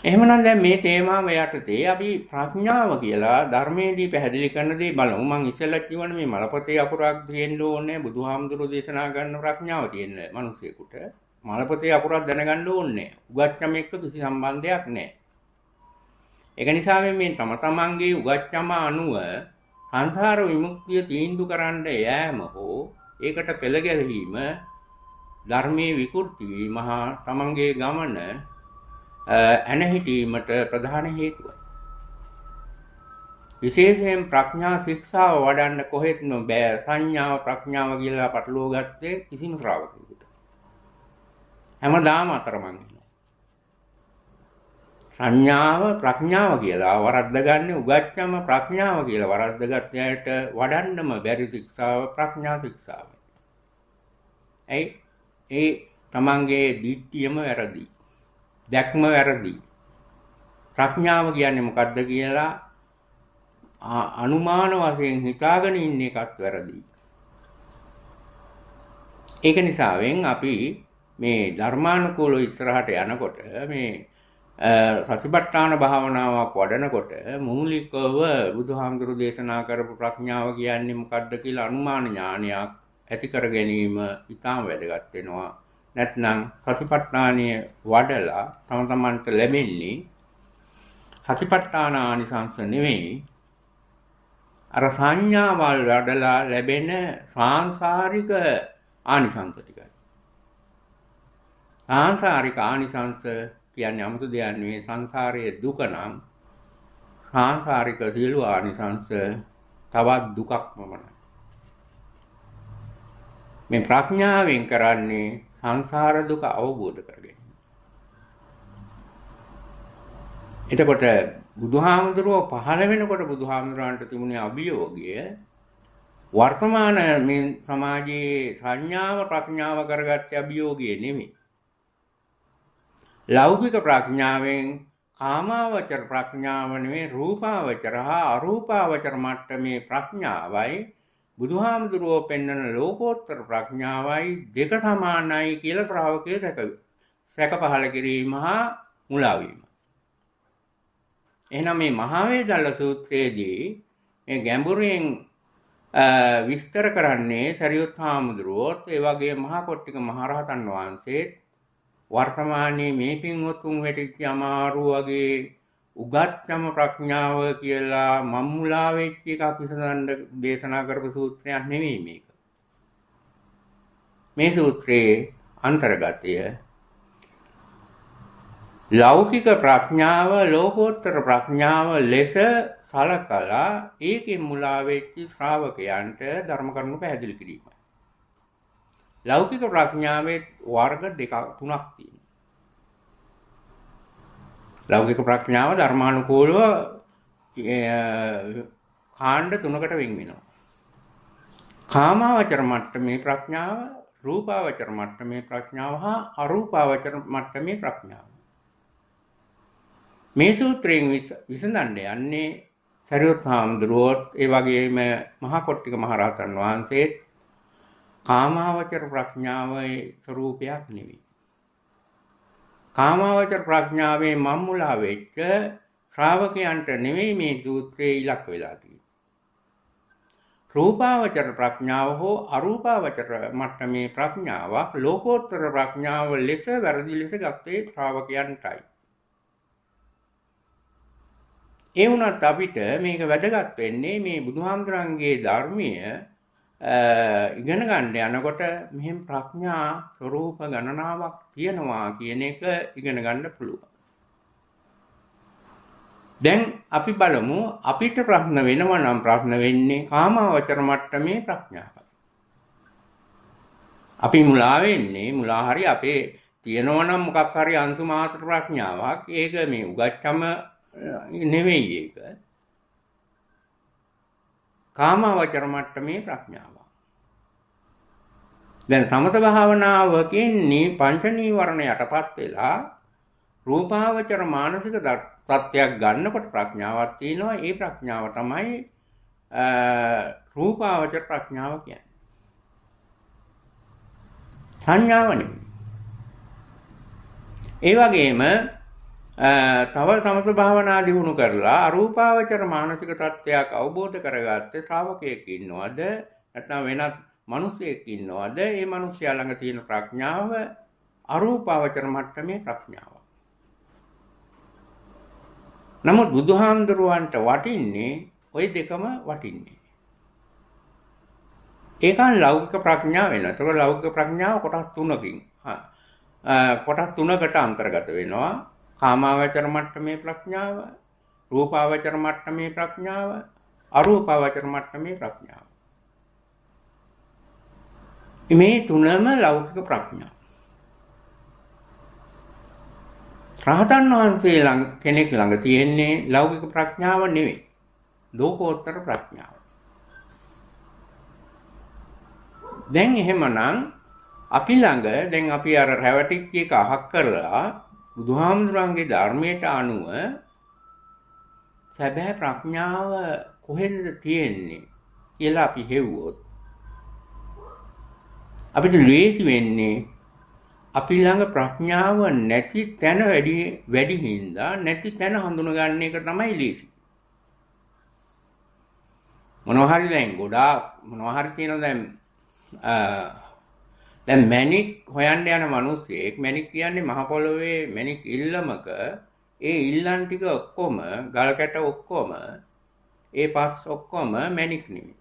එහෙමනම් දැන් මේ තේමාව යටතේ අපි ප්‍රඥාව කියලා ධර්මයේදී පැහැදිලි කරන දේ බලමු. මම ඉස්සෙල්ලා කියවන මේ මලපතේ අකුරක් තියෙන්න ඕනේ බුදුහාමුදුරෝ දේශනා කරන ප්‍රඥාව තියෙන මිනිසෙකුට. මලපතේ අකුරක් දැනගන්න ඕනේ. උගච්ඡම එක්ක කිසි සම්බන්ධයක් නැහැ. ඒක නිසා මේ තම තමන්ගේ උගච්ඡම අනුව සංසාර විමුක්තිය තීන්දුව කරන්න යෑම හෝ ඒකට පෙළ ගැලවීම ධර්මයේ විකෘති වීම හා තමන්ගේ ගමන ඇනහිටීමට ප්‍රධාන හේතුවයි. විශේෂයෙන් ප්‍රඥා ශික්ෂාව වඩන්න කොහෙත් නොබෑ සංඥාව ප්‍රඥාව කියලා පටලෝ ගත්තේ කිසිම ශ්‍රාවකයෙකුට. හැමදාම අතරමං වෙනවා. සංඥාව ප්‍රඥාව කියලා වරද්දගන්නේ උගච්ඡම ප්‍රඥාව කියලා වරද්දගත් අයට වඩන්නම බැරි ශික්ෂාව ප්‍රඥා ශික්ෂාව. ඇයි ඒ තමන්ගේ දිට්ඨියම වැරදි. දැක්ම වැරදි. ප්‍රඥාව කියන්නේ මොකද්ද කියලා අනුමාන වශයෙන් හිතාගෙන ඉන්න එකත් වැරදි. ඒක නිසාවෙන් අපි මේ ධර්මානුකූලව ඉස්සරහට යනකොට මේ සතිපට්ඨාන භාවනාවක් වඩනකොට මූලිකව බුදුහාමුදුරු දේශනා කරපු ප්‍රඥාව කියන්නේ මොකද්ද කියලා අනුමාන ඥානයක් ඇති කර ගැනීම ඉතාම වැදගත් වෙනවා. නැත්නම් සතිපට්ඨානීය වඩලා තම තමන්ට ලැබෙන්නේ සතිපට්ඨාන ආනිසංස නෙවෙයි අර සංඥාවල් වඩලා ලැබෙන සාංශාරික ආනිසංස ටිකයි. සාංශාරික ආනිසංස කියන්නේ 아무ත දෙයක් නෙවෙයි සංසාරයේ දුක නම් සාංශාරික සියලු ආනිසංස තවත් දුකක් පමණයි. මේ ප්‍රඥාවෙන් කරන්නේ සංසාර දුක අවබෝධ කරගන්න. එතකොට බුදුහාමුදුරුව පහළ වෙනකොට බුදුහාමුදුරන්ට තිබුණේ අභියෝගය වර්තමාන මේ සමාජයේ ප්‍රඥාව ප්‍රඥාව කරගත්ත අභියෝගය නෙමෙයි. ලෞකික ප්‍රඥාවෙන් කාමාවචර ප්‍රඥාව නෙමෙයි රූපාවචර හා අරූපාවචර මට්ටමේ ප්‍රඥාවයි බුදුහාමුදුරුවෝ පෙන්වන ලෝකෝත්තර ප්‍රඥාවයි දෙක සමානයි කියලා ශ්‍රාවකය සැක සැක පහළ කිරීම හා මුලා වීම. එහෙනම් මේ මහාවේදල්ල සූත්‍රයේදී මේ ගැඹුරින් විස්තර කරන්නේ සරියුත් හාමුදුරුවෝත් ඒ වගේ මහා කොට්ටික මහරහතන් වහන්සේත් වර්තමානයේ මේ පින්වත්තුන් වෙටිච්ච අමාරු වගේ උගත්කම ප්‍රඥාව කියලා මම්මුලා වෙච්ච එකක් විසඳන්න දේශනා කරපු සූත්‍රයක් නෙවෙයි මේක. මේ සූත්‍රයේ අන්තර්ගතය ලෞකික ප්‍රඥාව ලෝකෝත්තර ප්‍රඥාව ලෙස සලකලා ඒකෙන් මුලා වෙච්ච ශ්‍රාවකයන්ට ධර්ම කරුණු පැහැදිලි කිරීමයි. ලෞකික ප්‍රඥාවේ වර්ග දෙකක් තුනක් තියෙනවා. ලෞකික ප්‍රඥාව ධර්මානුකූලව කාණ්ඩ තුනකට වෙන් වෙනවා. කාමාවචර මට්ටමේ ප්‍රඥාව, රූපාවචර මට්ටමේ ප්‍රඥාව හා අරූපාවචර මට්ටමේ ප්‍රඥාව. මේ සූත්‍රයෙන් විසඳන්න යන්නේ සරියොත් හාමුදුරුවෝත් ඒ වගේම මහකොට්ටික මහරහතන් වහන්සේත් කාමාවචර ප්‍රඥාවේ ස්වરૂපයක් නෙවෙයි. කාමාවචර ප්‍රඥාවේ මම්මුලා වෙච්ච ශ්‍රාවකයන්ට නෙවෙයි මේ සූත්‍රයේ ඉලක්ක වෙලා තියෙන්නේ. රූපාවචර ප්‍රඥාව හෝ අරූපාවචර මට්ටමේ ප්‍රඥාවක් ලෝකෝත්තර ප්‍රඥාව ලෙස වැරදි ලෙස ගත්තේ ශ්‍රාවකයන්ටයි. ඒ වුණත් අපිට මේක වැදගත් වෙන්නේ මේ බුදුහාමුදුරන්ගේ ධර්මීය ඉගෙන ගන්න යනකොට මෙහෙම ප්‍රඥා ස්වરૂප ගණනාවක් තියෙනවා කියන එක ඉගෙන ගන්න පුළුවන්. දැන් අපි බලමු අපිට ප්‍රශ්න වෙනවා නම් ප්‍රශ්න වෙන්නේ කාමාවචර මට්ටමේ ප්‍රඥාවයි. අපි මුලා වෙන්නේ මුලා හරි අපේ තියෙනවා නම් මොකක් හරි අංශු මාත්‍ර ප්‍රඥාවක් ඒක මේ උගච්ඡම නෙවෙයි ඒක. කාමාවචර මට්ටමේ ප්‍රඥාව. දැන් සමත භාවනාව කියන්නේ පංච නීවරණ යටපත් වෙලා රූපාවචර මානසික තත්ත්වයක් ගන්නකොට ප්‍රඥාවක් තියෙනවා. ඒ ප්‍රඥාව තමයි රූපාවචර ප්‍රඥාව කියන්නේ. සංඥාවනේ. ඒ වගේම තව සමත භාවනා දියුණු කරලා අරූපාවචර මානසික තත්ත්වයක් අවබෝධ කරගත්තේ ශ්‍රාවකයෙක් ඉන්නවද නැත්නම් වෙනත් මිනිසෙක් ඉන්නවද? ඒ මිනිසයා ළඟ තියෙන ප්‍රඥාව අරූපාවචර මට්ටමේ ප්‍රඥාවක්. නමුත් බුදුහාමුදුරුවන්ට වටින්නේ ওই දෙකම වටින්නේ. ඒකන් ලෞකික ප්‍රඥාව වෙනවා. ඒතකොට ලෞකික ප්‍රඥාව කොටස් තුනකින්. කොටස් තුනකට අන්තර්ගත වෙනවා. කාමාවචර මට්ටමේ ප්‍රඥාව රූපාවචර මට්ටමේ ප්‍රඥාව අරූපාවචර මට්ටමේ ප්‍රඥාව මේ තුනම ලෞකික ප්‍රඥා රහතන් වහන්සේ ළඟ කෙනෙක් ළඟ තියෙන්නේ ලෞකික ප්‍රඥාව නෙවෙයි ලෝකෝත්තර ප්‍රඥාව දැන් එහෙමනම් අපි ළඟ දැන් අපි අර රැවටික් එක අහක් කරලා බුදුහාමුදුරන්ගේ ධර්මයට අනුව සැබෑ ප්‍රඥාව කොහෙන්ද තියෙන්නේ කියලා අපි හෙව්වොත් අපිට ලේසි වෙන්නේ අපි ළඟ ප්‍රඥාව නැති තැන වැඩි වැඩි හින්දා නැති තැන හඳුනගන්න එක තමයි ලේසි. මොනවා හරි දැන් ගොඩාක් මොනවා හරි තියෙනවා දැන් දැන් මැණික් හොයන්න යන මිනිස්සෙක් මැණික් කියන්නේ මහ පොළොවේ මැණික් ඉල්ලමක ඒ ඉල්ලන් ටික ඔක්කොම ගල් කැට ඔක්කොම ඒ පස් ඔක්කොම මැණික් නෙමෙයි.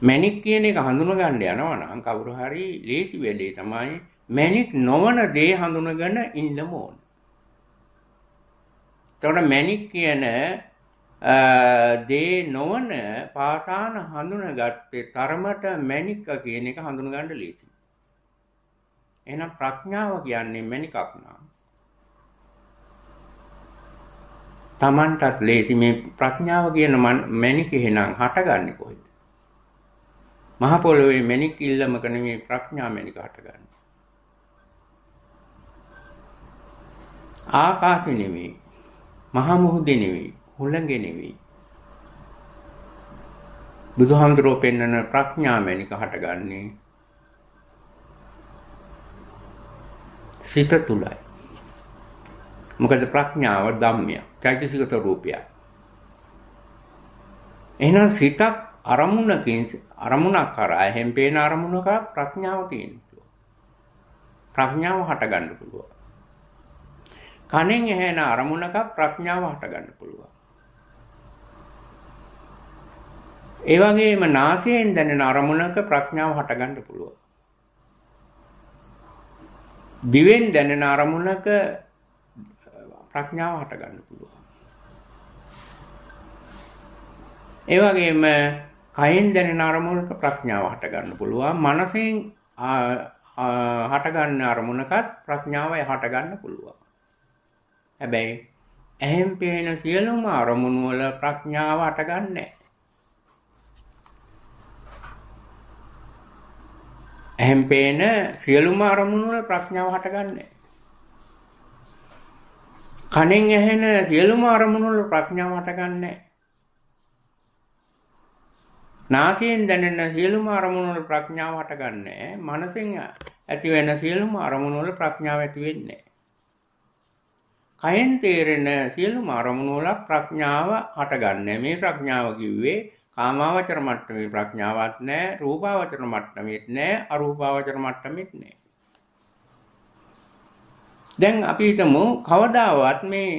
මැණික් කියන එක හඳුනගන්න යනවා නම් කවුරු හරි ලේසි වෙලේ තමයි මැණික් නොවන දේ හඳුනගෙන ඉන්න ඕන. එතකොට මැණික් කියන දේ නොවන පාසාන හඳුනගත්තේ තරමට මැණික්ක කියන එක හඳුනගන්න ලේසි. එහෙනම් ප්‍රඥාව කියන්නේ මැණිකක් නා. Tamanටත් ලේසි මේ ප්‍රඥාව කියන මැණික එහෙනම් හටගන්නේ කොහෙද? මහ පොළොවේ මැණික් ඉල්ලමක නෙමෙයි ප්‍රඥා මැණික හටගන්නේ. ආකාශෙ නෙමෙයි. මහා මුහුදේ නෙමෙයි. හුළඟෙනෙවි. බුදුහාමුදුරුවෝ පෙන්වන ප්‍රඥාමැණික හටගන්නේ සිත තුලයි. මොකද ප්‍රඥාව ධම්මයක්, චෛතසික ස්වરૂපයක්. එහෙනම් සිතක් අරමුණකින් අරමුණක් කරා එහෙන් පේන අරමුණක ප්‍රඥාව තියෙනවා. ප්‍රඥාව හටගන්න පුළුවන්. කණෙන් ඇහෙන අරමුණක ප්‍රඥාව හටගන්න පුළුවන්. ඒ වගේම නාසයෙන් දැනෙන අරමුණක ප්‍රඥාව හටගන්න පුළුවන්. දිවෙන් දැනෙන අරමුණක ප්‍රඥාව හටගන්න පුළුවන්. ඒ වගේම කයෙන් දැනෙන අරමුණක ප්‍රඥාව හටගන්න පුළුවන්. මනසෙන් හටගන්න අරමුණකත් ප්‍රඥාවයි හටගන්න පුළුවන්. හැබැයි ඇහෙන් පේන සියලුම අරමුණු වල ප්‍රඥාව හටගන්නේ නැහැ. එහෙන් පේන සියලුම අරමුණු වල ප්‍රඥාව හටගන්නේ. කණෙන් ඇහෙන සියලුම අරමුණු වල ප්‍රඥාව හටගන්නේ. නාසයෙන් දැනෙන සියලුම අරමුණු වල ප්‍රඥාව හටගන්නේ. මනසෙන් ඇති වෙන සියලුම අරමුණු වල ප්‍රඥාව ඇති වෙන්නේ. කයෙන් තේරෙන සියලුම අරමුණු වල ප්‍රඥාව හටගන්නේ. මේ ප්‍රඥාව කිව්වේ කාමාවචර මට්ටමේ ප්‍රඥාවක් නැහැ රූපාවචර මට්ටමේත් නැහැ අරූපාවචර මට්ටමේත් නැහැ දැන් අපි හිතමු කවදාවත් මේ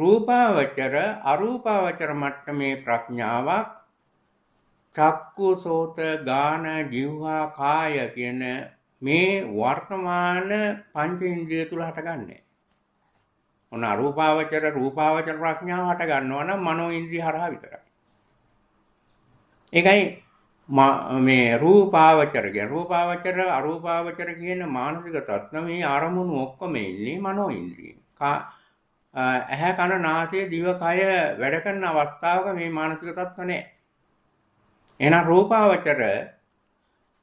රූපාවචර අරූපාවචර මට්ටමේ ප්‍රඥාවක් චක්කු සෝත ගාන ජීවහා කාය කියන මේ වර්තමාන පංච ඉන්ද්‍රිය තුල හටගන්නේ ඔන්න අරූපාවචර රූපාවචර ප්‍රඥාව හට ගන්නවා නම් මනෝ ඉන්ද්‍රිය හරහා විතරයි. ඒකයි මේ රූපාවචරගේ රූපාවචර අරූපාවචර කියන මානසික තත්ත්ව මේ අරමුණු ඔක්කොම ඉන්නේ මනෝ ඉන්ද්‍රිය. ඇහැ කන නාසය දිව කය වැඩ කරන අවස්ථාවක මේ මානසික තත්ත්ව නැහැ. එහෙනම් රූපාවචර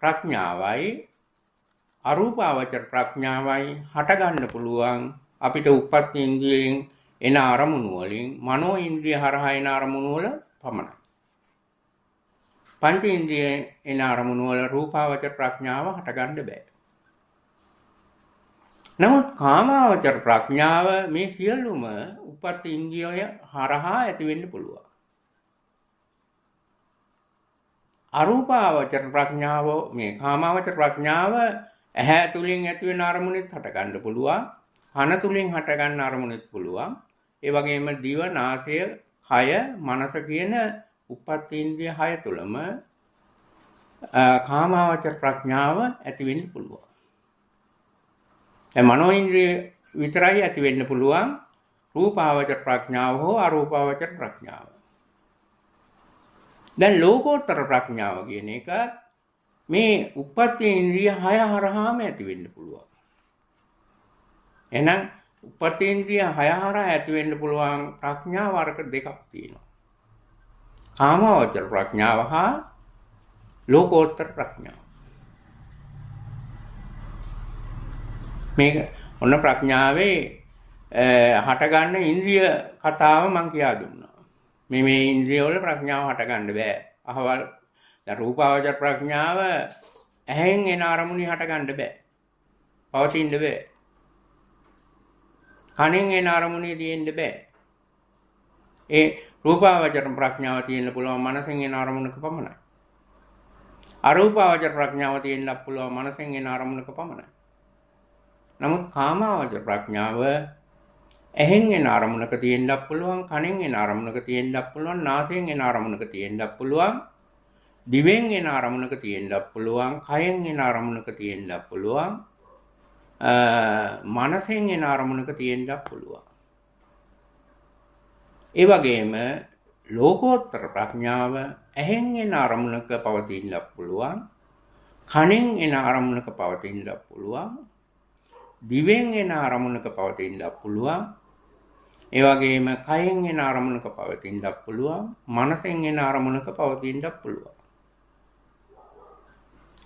ප්‍රඥාවයි අරූපාවචර ප්‍රඥාවයි හට ගන්න පුළුවන් අපිට උපත් ඉන්ද්‍රියෙන් එන අරමුණු වලින් මනෝ ඉන්ද්‍රිය හරහා එන අරමුණු වල පමණයි. පංචේන්ද්‍රිය එන අරමුණු වල රූපාවචර ප්‍රඥාව හටගන්න බෑ. නමුත් කාමාවචර ප්‍රඥාව මේ සියලුම උපත් ඉන්ද්‍රිය හරහා ඇති වෙන්න පුළුවන්. අරූපාවචර ප්‍රඥාව මේ කාමාවචර ප්‍රඥාව ඇහැ තුලින් ඇති වෙන අරමුණෙත් හටගන්න පුළුවන්. කන තුලින් හටගන්න අරමුණෙත් පුළුවන්. ඒ වගේම දිව, නාසය, කය, මනස කියන උපත් ඉන්ද්‍රිය හය තුළම කාමාවචර ප්‍රඥාව ඇති වෙන්න පුළුවන්. දැන් මනෝ ඉන්ද්‍රිය විතරයි ඇති වෙන්න පුළුවන් රූපාවචර ප්‍රඥාව හෝ අරූපාවචර ප්‍රඥාව. දැන් ලෝකෝත්තර ප්‍රඥාව කියන එක මේ උපත් ඉන්ද්‍රිය හය හරහාම ඇති වෙන්න පුළුවන්. එහෙනම් උපත් ඉන්ද්‍රිය හය හරහා ඇති වෙන්න පුළුවන් ප්‍රඥා වර්ග දෙකක් තියෙනවා. කාමාවචර ප්‍රඥාව හා ලෝකෝත්තර ප්‍රඥාව. මේක ඔන්න ප්‍රඥාවේ හටගන්න ඉන්ද්‍රිය කතාව මම කියා දුන්නා. මේ මේ ඉන්ද්‍රිය වල ප්‍රඥාව හටගන්න බෑ. අහවල් රූපාවචර ප්‍රඥාව ඇහෙන් එන අරමුණි හටගන්න බෑ. පවතින්න බෑ. කනෙන් එන අරමුණේ තියෙන්න බෑ. ඒ රූපාවචර ප්‍රඥාව තියෙන්න පුළුවන් මනසෙන් එන අරමුණක පමණයි. අරූපාවචර ප්‍රඥාව තියෙන්න පුළුවන් මනසෙන් එන අරමුණක පමණයි. නමුත් කාමාවචර ප්‍රඥාව ඇහෙන් එන අරමුණක තියෙන්නත් පුළුවන් කනෙන් එන අරමුණක තියෙන්නත් පුළුවන් නාසයෙන් එන අරමුණක තියෙන්නත් පුළුවන් දිවෙන් එන අරමුණක තියෙන්නත් පුළුවන් කයෙන් එන අරමුණක තියෙන්නත් පුළුවන් මනසෙන් එන අරමුණක තියෙන්නත් පුළුවන් ඒ වගේම ලෝකෝත්තර ප්‍රඥාව ඇහෙන් එන අරමුණක පවතින්න පුළුවන් කනෙන් එන අරමුණක පවතින්න පුළුවන් දිවෙන් එන අරමුණක පවතින්න පුළුවන් ඒ වගේම කයෙන් එන අරමුණක පවතින්න පුළුවන් මනසෙන් එන අරමුණක පවතින්න පුළුවන්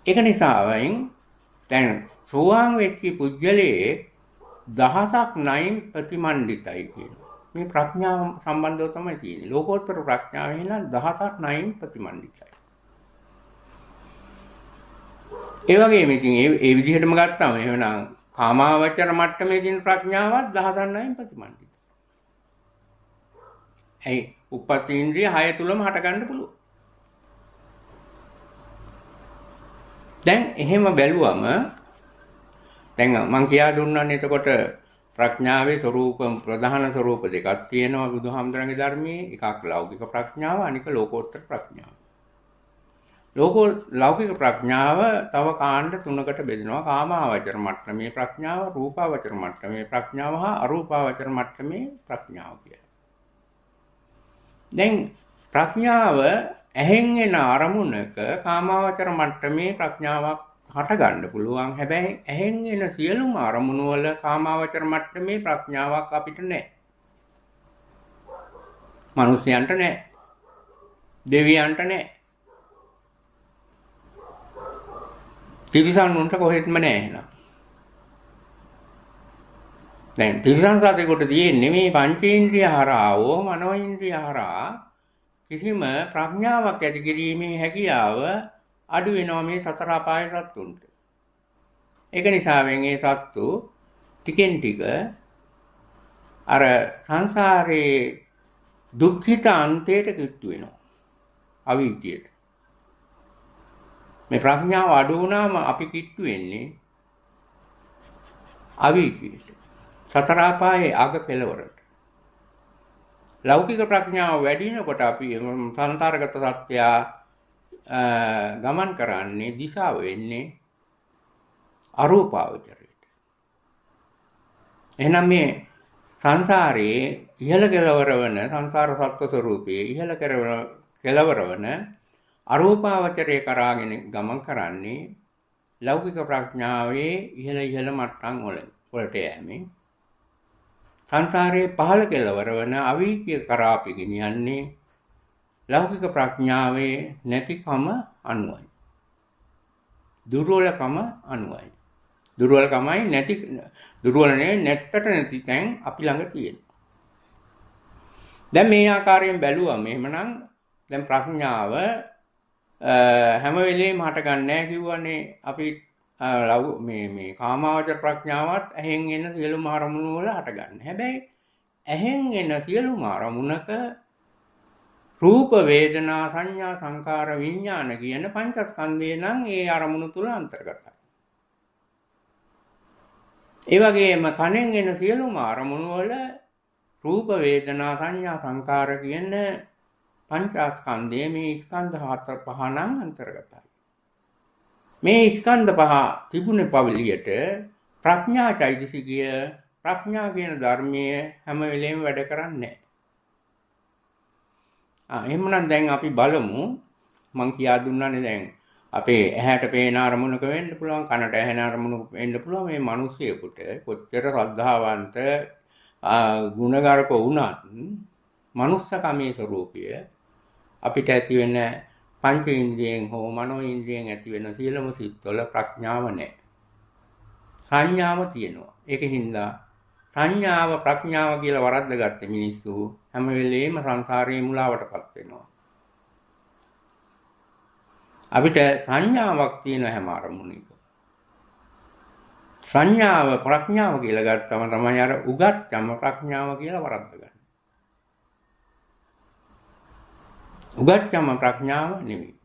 ඒක නිසා වයින් දැන් සෝවාන් වෙච්ච පුද්ගලයේ දහසක් නයින් ප්‍රතිමන්ඩිතයි කියනවා මේ ප්‍රඥාව සම්බන්ධව තමයි තියෙන්නේ. ලෝකෝත්තර ප්‍රඥාව එහෙනම් 17ක් නයින් ප්‍රතිමන්ඩිතයි. ඒ වගේම ඉතින් ඒ ඒ විදිහටම ගත්තාම එහෙනම් කාමාවචර මට්ටමේ තියෙන ප්‍රඥාවත් 17ක් නයින් ප්‍රතිමන්ඩිතයි. ඇයි? උපපති ඉන්ද්‍රිය 6 තුලම හටගන්න පුළුවන්. දැන් එහෙම බැලුවම දැන් මම කියා දුන්නානේ එතකොට ප්‍රඥාවේ ස්වરૂප ප්‍රධාන ස්වરૂප දෙකක් තියෙනවා බුදුහාමුදුරන්ගේ ධර්මයේ එකක් ලෞකික ප්‍රඥාව අනික ලෝකෝත්තර ප්‍රඥාව. ලෝකෝ ලෞකික ප්‍රඥාව තව කාණ්ඩ තුනකට බෙදෙනවා කාමාවචර මට්ටමේ ප්‍රඥාව රූපාවචර මට්ටමේ ප්‍රඥාව හා අරූපාවචර මට්ටමේ ප්‍රඥාව කියලා. දැන් ප්‍රඥාව ඇහෙන් එන අරමුණක කාමාවචර මට්ටමේ ප්‍රඥාවක් හටගන්න පුළුවන් හැබැයි ඇහෙන් එන සියලුම අරමුණු වල කාමාවචර මට්ටමේ ප්‍රඥාවක් අපිට නැහැ. මිනිස්යන්ට නැහැ. දෙවියන්ට නැහැ. තිරිසන් උන්ට කොහෙත්ම නැහැ එහෙනම්. දැන් තිරිසන් සතෙකුට තියෙන්නේ මේ පංචේන්ද්‍රිය හරහා හෝ මනෝඉන්ද්‍රිය හරහා කිසිම ප්‍රඥාවක් ඇති කිරීමේ හැකියාව අඩු වෙනවා මේ සතර අපාය සත්තුන්ට. ඒක නිසාවෙන් මේ සත්තු ටිකෙන් ටික අර සංසාරේ දුක්ඛිත අන්තයට කිට්ටු වෙනවා. අවිද්‍යට. මේ ප්‍රඥාව අඩු වුණාම අපි කිට්ටු වෙන්නේ අවිද්‍යට. සතර අපායේ අග කෙළවරට. ලෞකික ප්‍රඥාව වැඩි වෙනකොට අපි සංසාරගත සත්‍යය ගමන් කරන්නේ දිශාව වෙන්නේ අරූපාවචරයට. එහෙනම් මේ සංසාරයේ ඉහළ කෙලවර වන සංසාර සත්ව ස්වરૂපයේ ඉහළ කෙලවර වන අරූපාවචරය කරාගෙන ගමන් කරන්නේ ලෞකික ප්‍රඥාවේ ඉහළ ඉහළ මට්ටම් වල වලට යෑමෙන් සංසාරයේ පහළ කෙලවර වන අවීචිය කරා පිගිනියන්නේ ලෞකික ප්‍රඥාවේ නැතිකම අනුවයි. දුර්වලකම අනුවයි. දුර්වලකමයි නැති දුර්වලනේ නැත්තට නැති තැන් අපි ළඟ තියෙනවා. දැන් මේ ආකාරයෙන් බැලුවම එහෙමනම් දැන් ප්‍රඥාව හැම වෙලේම හටගන්නේ කිව්වනේ අපි ලව් මේ මේ කාමාවචර ප්‍රඥාවත් ඇහෙන් එන සියලුම අරමුණු වල හටගන්න. හැබැයි ඇහෙන් එන සියලුම අරමුණක රූප වේදනා සංඥා සංකාර විඥාන කියන පංචස්කන්ධය නම් ඒ අරමුණු තුල අන්තර්ගතයි. ඒ වගේම කණෙන් එන සියලුම අරමුණු වල රූප වේදනා සංඥා සංකාර කියන පංචස්කන්ධයේ මේ ස්කන්ධ හතර පහ නම් අන්තර්ගතයි. මේ ස්කන්ධ පහ තිබුණේ පවලියට ප්‍රඥා චෛතසිකය ප්‍රඥා කියන ධර්මයේ හැම වෙලෙම වැඩ කරන්නේ ආ එහෙමනම් දැන් අපි බලමු මං කියා දුන්නානේ දැන් අපේ ඇහැට පේන අරමුණක වෙන්න පුළුවන් කනට ඇහෙන අරමුණක වෙන්න පුළුවන් මේ මිනිසියෙකුට කොච්චර ශ්‍රද්ධාවන්ත ගුණගරුක වුණත් manussකමේ ස්වરૂපය අපිට ඇති වෙන පංච ඉන්ද්‍රියෙන් හෝ මනෝ ඉන්ද්‍රියෙන් ඇති වෙන සියලුම සිත්වල ප්‍රඥාව නැහැ. සංඥාව තියෙනවා. ඒක හින්දා සංඥාව ප්‍රඥාව කියලා වරද්දගත්ත මිනිස්සු හැම වෙලේම සංසාරයේ මුලාවටපත් වෙනවා. අපිට සංඥාවක් තියෙන හැම අරමුණක. සංඥාව ප්‍රඥාව කියලා ගත්තම තමයි අර උගත්කම ප්‍රඥාව කියලා වරද්දගන්නේ. උගත්කම ප්‍රඥාව නෙවෙයි.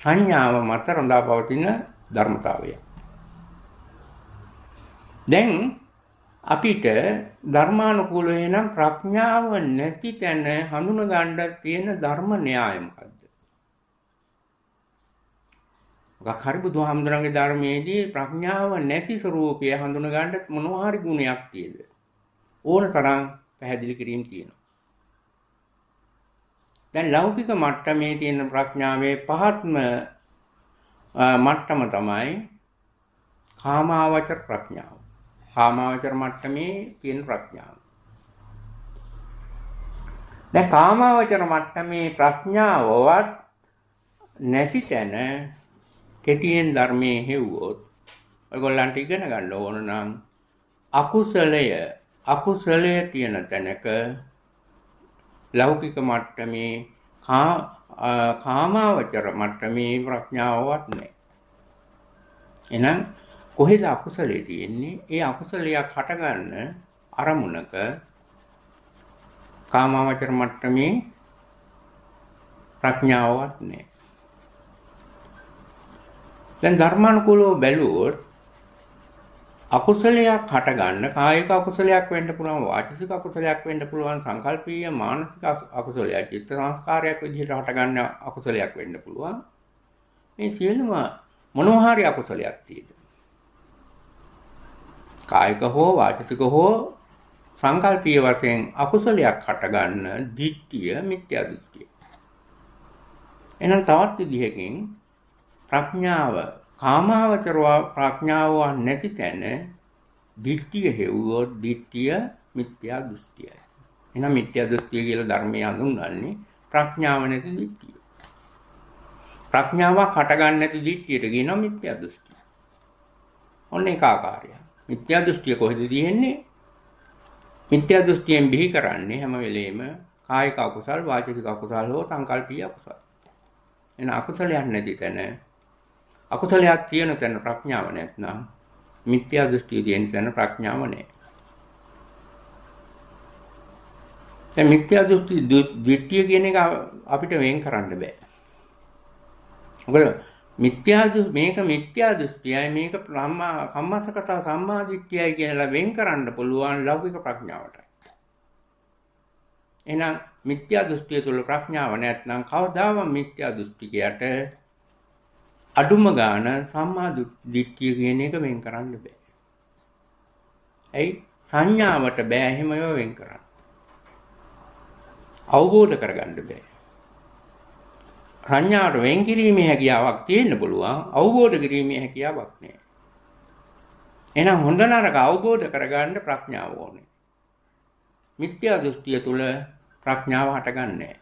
සංඥාව මත රඳාපවතින ධර්මතාවය. දැන් අපිට ධර්මානුකූලව නම් ප්‍රඥාව නැති තැන හඳුනගන්න තියෙන ධර්ම න්‍යාය මොකද්ද? මොකක් හරි බුදුහාමුදුරන්ගේ ධර්මයේදී ප්‍රඥාව නැති ස්වરૂපය හඳුනගන්න මොනවා හරි ගුණයක් තියෙද? ඕන තරම් පැහැදිලි කිරීම තියෙනවා. දැන් ලෞකික මට්ටමේ තියෙන ප්‍රඥාවේ පහත්ම මට්ටම තමයි කාමාවචර ප්‍රඥාව. කාමාවචර මට්ටමේ තියෙන ප්‍රඥාව. දැන් කාමාවචර මට්ටමේ ප්‍රඥාවවත් නැති තැන කෙටියෙන් ධර්මයේ හෙව්වොත් ඔයගොල්ලන්ට ඉගෙන ගන්න ඕන නම් අකුසලය අකුසලය තියෙන තැනක ලෞකික මට්ටමේ කාමාවචර මට්ටමේ ප්‍රඥාවවත් නැහැ. එහෙනම් කොහෙද අකුසලේ තියෙන්නේ? ඒ අකුසලයක් හටගන්න අරමුණක කාමාවචර මට්ටමේ ප්‍රඥාවවත් නැහැ. දැන් ධර්මානුකූලව බැලුවොත් අකුසලයක් හටගන්න කායික අකුසලයක් වෙන්න පුළුවන් වාචික අකුසලයක් වෙන්න පුළුවන් සංකල්පීය මානසික අකුසලයක් චිත්ත සංස්කාරයක් විදිහට හටගන්න අකුසලයක් වෙන්න පුළුවන් මේ සියලුම මොනවා හරි අකුසලයක් තියෙද කායික හෝ වාචික හෝ සංකල්පීය වශයෙන් අකුසලයක් හටගන්න දිට්ඨිය මිත්‍යා දෘෂ්ටිය. එහෙනම් තවත් විදිහකින් ප්‍රඥාව කාමාවචරව ප්‍රඥාව නැති තැන දිට්ඨිය හේවුවොත් දිට්ඨිය මිත්‍යා දෘෂ්ටියයි. එහෙනම් මිත්‍යා දෘෂ්ටිය කියලා ධර්මයේ හඳුන්වන්නේ ප්‍රඥාව නැති දිට්ඨිය. ප්‍රඥාවක් හටගන්නේ නැති දිට්ඨියට කියනවා මිත්‍යා දෘෂ්ටිය. ඔන්න ඒක ආකාරයක්. මිත්‍යා දෘෂ්ටිය කොහෙද තියෙන්නේ? මිත්‍යා දෘෂ්ටියෙන් බිහි කරන්නේ හැම වෙලෙම කායික අකුසල්, වාචික අකුසල් හෝ සංකල්පීය අකුසල්. එන අකුසලයක් නැති තැන අකුසලයක් තියෙන තැන ප්‍රඥාව නැත්නම් මිත්‍යා දෘෂ්ටිය තියෙන තැන ප්‍රඥාව නැහැ. දැන් මිත්‍යා දෘෂ්ටි දෘෂ්ටිය කියන එක අපිට වෙන් කරන්න බෑ. මොකද මිත්‍යා මේක මිත්‍යා දෘෂ්ටියයි මේක ප්‍රාමා කම්මසකතා සම්මාදිට්ඨියයි කියලා වෙන් කරන්න පුළුවන් ලෞකික ප්‍රඥාවටයි. එහෙනම් මිත්‍යා දෘෂ්ටිය තුළ ප්‍රඥාව නැත්නම් කවදාවත් මිත්‍යා දෘෂ්ටිකයට අඩුම ගාන සම්මා දිට්ඨිය කියන එක වෙන් කරන්න බෑ. ඇයි? සංඥාවට බෑ එහෙම ඒවා වෙන් කරන්න. අවබෝධ කරගන්න බෑ. ප්‍රඥාට වෙන් කිරීමේ හැකියාවක් තියෙන්න පුළුවන් අවබෝධ කිරීමේ හැකියාවක් නෑ එහෙනම් හොඳ නරක අවබෝධ කරගන්න ප්‍රඥාව ඕනේ මිත්‍යා දෘෂ්ටිය තුල ප්‍රඥාව හටගන්නේ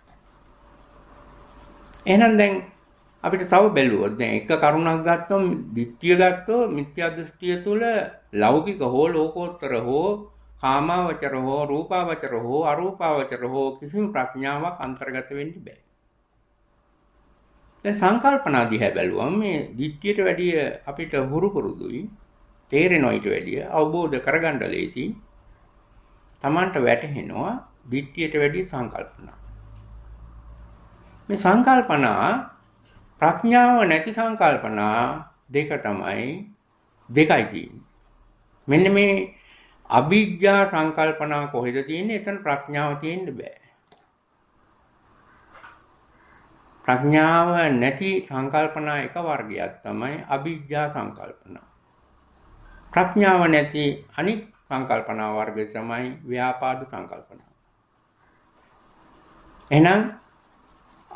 එහෙනම් දැන් අපිට තව බැලුවොත් දැන් එක කරුණක් ගත්තොත් ditthිය ගත්තොත් මිත්‍යා දෘෂ්ටිය තුල ලෞකික හෝ ලෝකෝත්තර හෝ කාමාවචර හෝ රූපාවචර හෝ අරූපාවචර හෝ කිසිම ප්‍රඥාවක් අන්තර්ගත වෙන්න බෑ. දැන් සංකල්පනා දිහා බැලුවම මේ ධිට්ඨියට වැඩිය අපිට හුරු පුරුදුයි තේරෙනවා ඊට වැඩිය අවබෝධ කරගන්න ලේසි Tamanට වැටහෙනවා ධිට්ඨියට වැඩිය සංකල්පනා මේ සංකල්පනා ප්‍රඥාව නැති සංකල්පනා දෙක තමයි දෙකයි තියෙන්නේ මෙන්න මේ අභිඥා සංකල්පනා කොහෙද තියෙන්නේ එතන ප්‍රඥාව තියෙන්න බෑ ප්‍රඥාව නැති සංකල්පනා එක වර්ගයක් තමයි අවිද්‍යා සංකල්පනා. ප්‍රඥාව නැති අනික් සංකල්පනා වර්ගය තමයි ව්‍යාපාද සංකල්පනා. එහෙනම්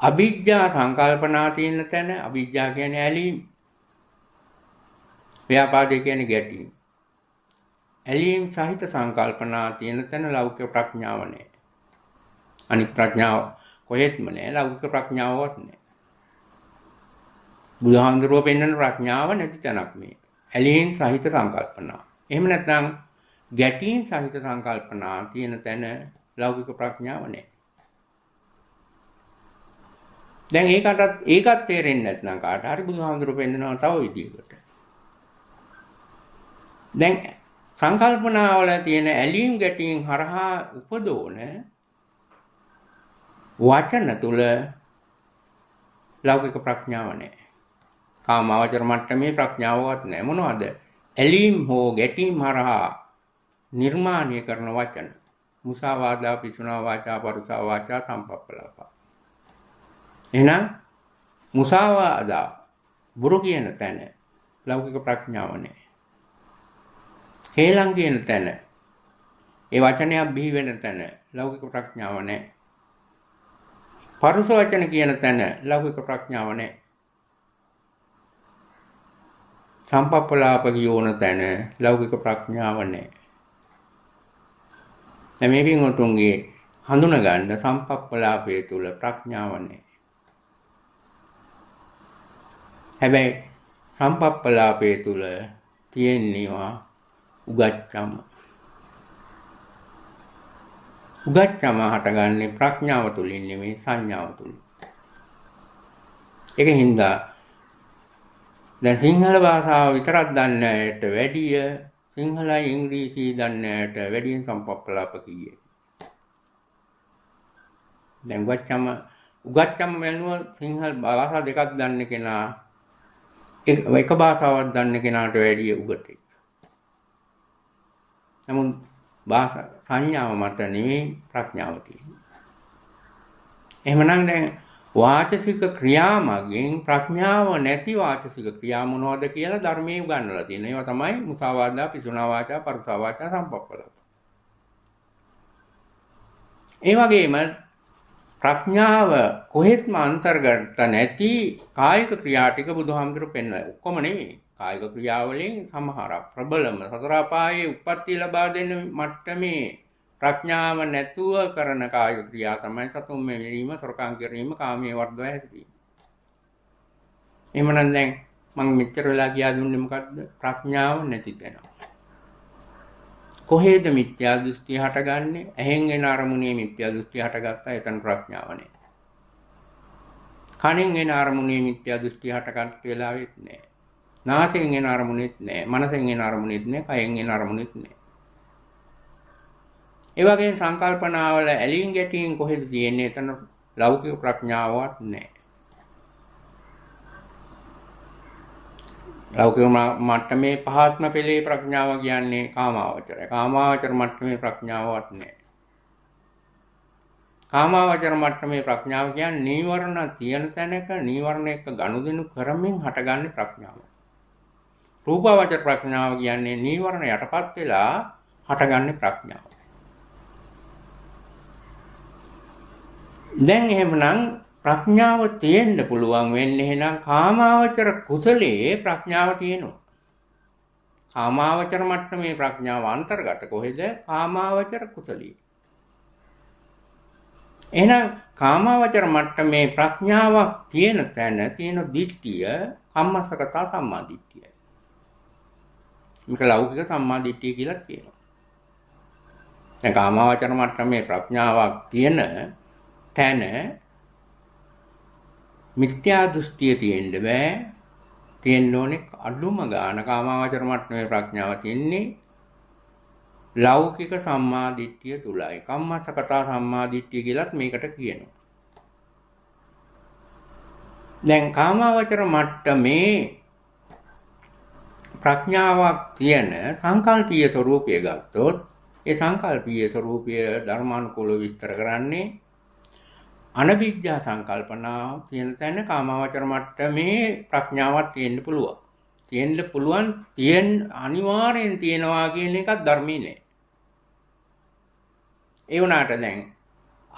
අවිද්‍යා සංකල්පනා තියෙන තැන අවිද්‍යා කියන්නේ ඇලීම. ව්‍යාපාද කියන්නේ ගැටීම. ඇලීම් සහිත සංකල්පනා තියෙන තැන ලෞකික ප්‍රඥාව නැහැ. අනික් ප්‍රඥාව කොහෙත්ම නෑ ලෞකික ප්‍රඥාවවත් නෑ බුදුහාමුදුරුවෝ පෙන්වන ප්‍රඥාව නැති තැනක් මේ ඇලීම් සහිත සංකල්පනා එහෙම නැත්නම් ගැටීම් සහිත සංකල්පනා තියෙන තැන ලෞකික ප්‍රඥාව නෑ දැන් ඒකටත් ඒකත් තේරෙන්නේ නැත්නම් කාට හරි බුදුහාමුදුරුවෝ පෙන්වනවා තව විදිහකට දැන් සංකල්පනාවල තියෙන ඇලීම් ගැටීම් හරහා උපදෝන වචන තුල ලෞකික ප්‍රඥාව නැහැ. කාමාවචර මට්ටමේ ප්‍රඥාවවත් නැහැ. මොනවද? ඇලීම් හෝ ගැටීම් හරහා නිර්මාණය කරන වචන. මුසාවාදා පිසුනා වාචා පරුසා වාචා සම්පප්පලාපා. එහෙනම් මුසාවාදා බුරු කියන තැන ලෞකික ප්‍රඥාව නැහැ. හේලං කියන තැන ඒ වචනයක් බිහි වෙන තැන ලෞකික ප්‍රඥාව නැහැ. පරුස වචන කියන තැන ලෞකික ප්‍රඥාව නැහැ. සම්පප්පලාප කියෝන තැන ලෞකික ප්‍රඥාව නැහැ. දැන් මේ පින්වතුන්ගේ හඳුනගන්න සම්පප්පලාපය තුල ප්‍රඥාව නැහැ. හැබැයි සම්පප්පලාපය තුල තියෙනවා උගච්ඡම උගච්ඡම හටගන්නේ ප්‍රඥාව තුලින් නෙමෙයි සංඥාව තුලින්. ඒකෙන් හින්දා දැන් සිංහල භාෂාව විතරක් දන්නේ ඇයට වැඩිය සිංහලයි ඉංග්‍රීසි දන්නේ ඇයට වැඩියෙන් සම්පප්පලාප කීයේ. දැන් උගච්ඡම උගච්ඡම මෙනුව සිංහල භාෂා දෙකක් දන්න කෙනා එක භාෂාවක් දන්න කෙනාට වැඩිය උගතෙක්. නමුත් භාෂා සංඥාව මත නෙවෙයි ප්‍රඥාව තියෙන්නේ. එහෙමනම් දැන් වාචසික ක්‍රියාමගෙන් ප්‍රඥාව නැති වාචසික ක්‍රියා මොනවද කියලා ධර්මයේ උගන්වලා තියෙනවා. ඒවා තමයි මුසාවාදා, පිසුනා වාචා, පරුසා වාචා, සම්පප්පලාප. ඒ වගේම ප්‍රඥාව කොහෙත්ම අන්තර්ගත නැති කායික ක්‍රියා ටික බුදුහාමුදුරු පෙන්වලා. ඔක්කොම නෙවෙයි. කායික ක්‍රියාවලින් සමහරක් ප්‍රබලම සතර පායේ උප්පත්ති ලබා දෙන මට්ටමේ ප්‍රඥාව නැතුව කරන කායික ක්‍රියා තමයි සතුම් මෙවීම, සොරකම් කිරීම, කාමයේ වර්ධව හැසිරීම. එහෙමනම් දැන් මම මෙච්චර වෙලා කියා දුන්නේ මොකද්ද? ප්‍රඥාව නැති වෙනවා. කොහේද මිත්‍යා දෘෂ්ටි හටගන්නේ? ඇහෙන් එන අරමුණේ මිත්‍යා දෘෂ්ටි හටගත්තා. එතන ප්‍රඥාව නැහැ. කනෙන් එන අරමුණේ මිත්‍යා දෘෂ්ටි හටගත් වෙලාවෙත් නැහැ. නාසයෙන් එන අරමුණෙත් නෑ මනසෙන් එන අරමුණෙත් නෑ කයෙන් එන අරමුණෙත් නෑ ඒ වගේම සංකල්පනාවල ඇලීම් ගැටීම් කොහෙද තියෙන්නේ එතන ලෞකික ප්‍රඥාවක් නෑ ලෞකික මට්ටමේ පහත්ම පෙළේ ප්‍රඥාව කියන්නේ කාමාවචරය කාමාවචර මට්ටමේ ප්‍රඥාවක් නෑ කාමාවචර මට්ටමේ ප්‍රඥාව කියන්නේ නීවරණ තියෙන තැනක නීවරණ එක්ක ගනුදෙනු කරමින් හටගන්නේ ප්‍රඥාවයි රූපාවචර ප්‍රඥාව කියන්නේ නීවරණ යටපත් වෙලා හටගන්නේ ප්‍රඥාව. දැන් එහෙමනම් ප්‍රඥාව තියෙන්න පුළුවන් වෙන්නේ එහෙනම් කාමාවචර කුසලයේ ප්‍රඥාව තියෙනවා. කාමාවචර මට්ටමේ ප්‍රඥාව අන්තර්ගත කොහෙද? කාමාවචර කුසලයේ. එහෙනම් කාමාවචර මට්ටමේ ප්‍රඥාවක් තියෙන තැන තියෙන දිට්ඨිය කම් මේක ලෞකික සම්මා දිට්ඨිය කියලා කියනවා. දැන් කාමාවචර මට්ටමේ ප්‍රඥාවක් තියෙන තැන මිත්‍යා දෘෂ්ටිය තියෙන්න බෑ තියෙන්න ඕනේ අඩුම ගාන කාමාවචර මට්ටමේ ප්‍රඥාව තියෙන්නේ ලෞකික සම්මා දිට්ඨිය තුලයි කම්මසකතා සම්මා දිට්ඨිය කියලත් මේකට කියනවා දැන් කාමාවචර මට්ටමේ ප්‍රඥාවක් තියෙන සංකල්පීය ස්වરૂපය ගත්තොත් ඒ සංකල්පීය ස්වરૂපය ධර්මානුකූලව විස්තර කරන්නේ අනවිද්‍යා සංකල්පනා තියෙන තැන කාමාවචර මට්ටමේ ප්‍රඥාවක් තියෙන්න පුළුවන්. තියෙන්න පුළුවන් තියෙන අනිවාර්යෙන් තියනවා කියන එකක් ධර්මයේ නෑ. ඒ වුණාට දැන්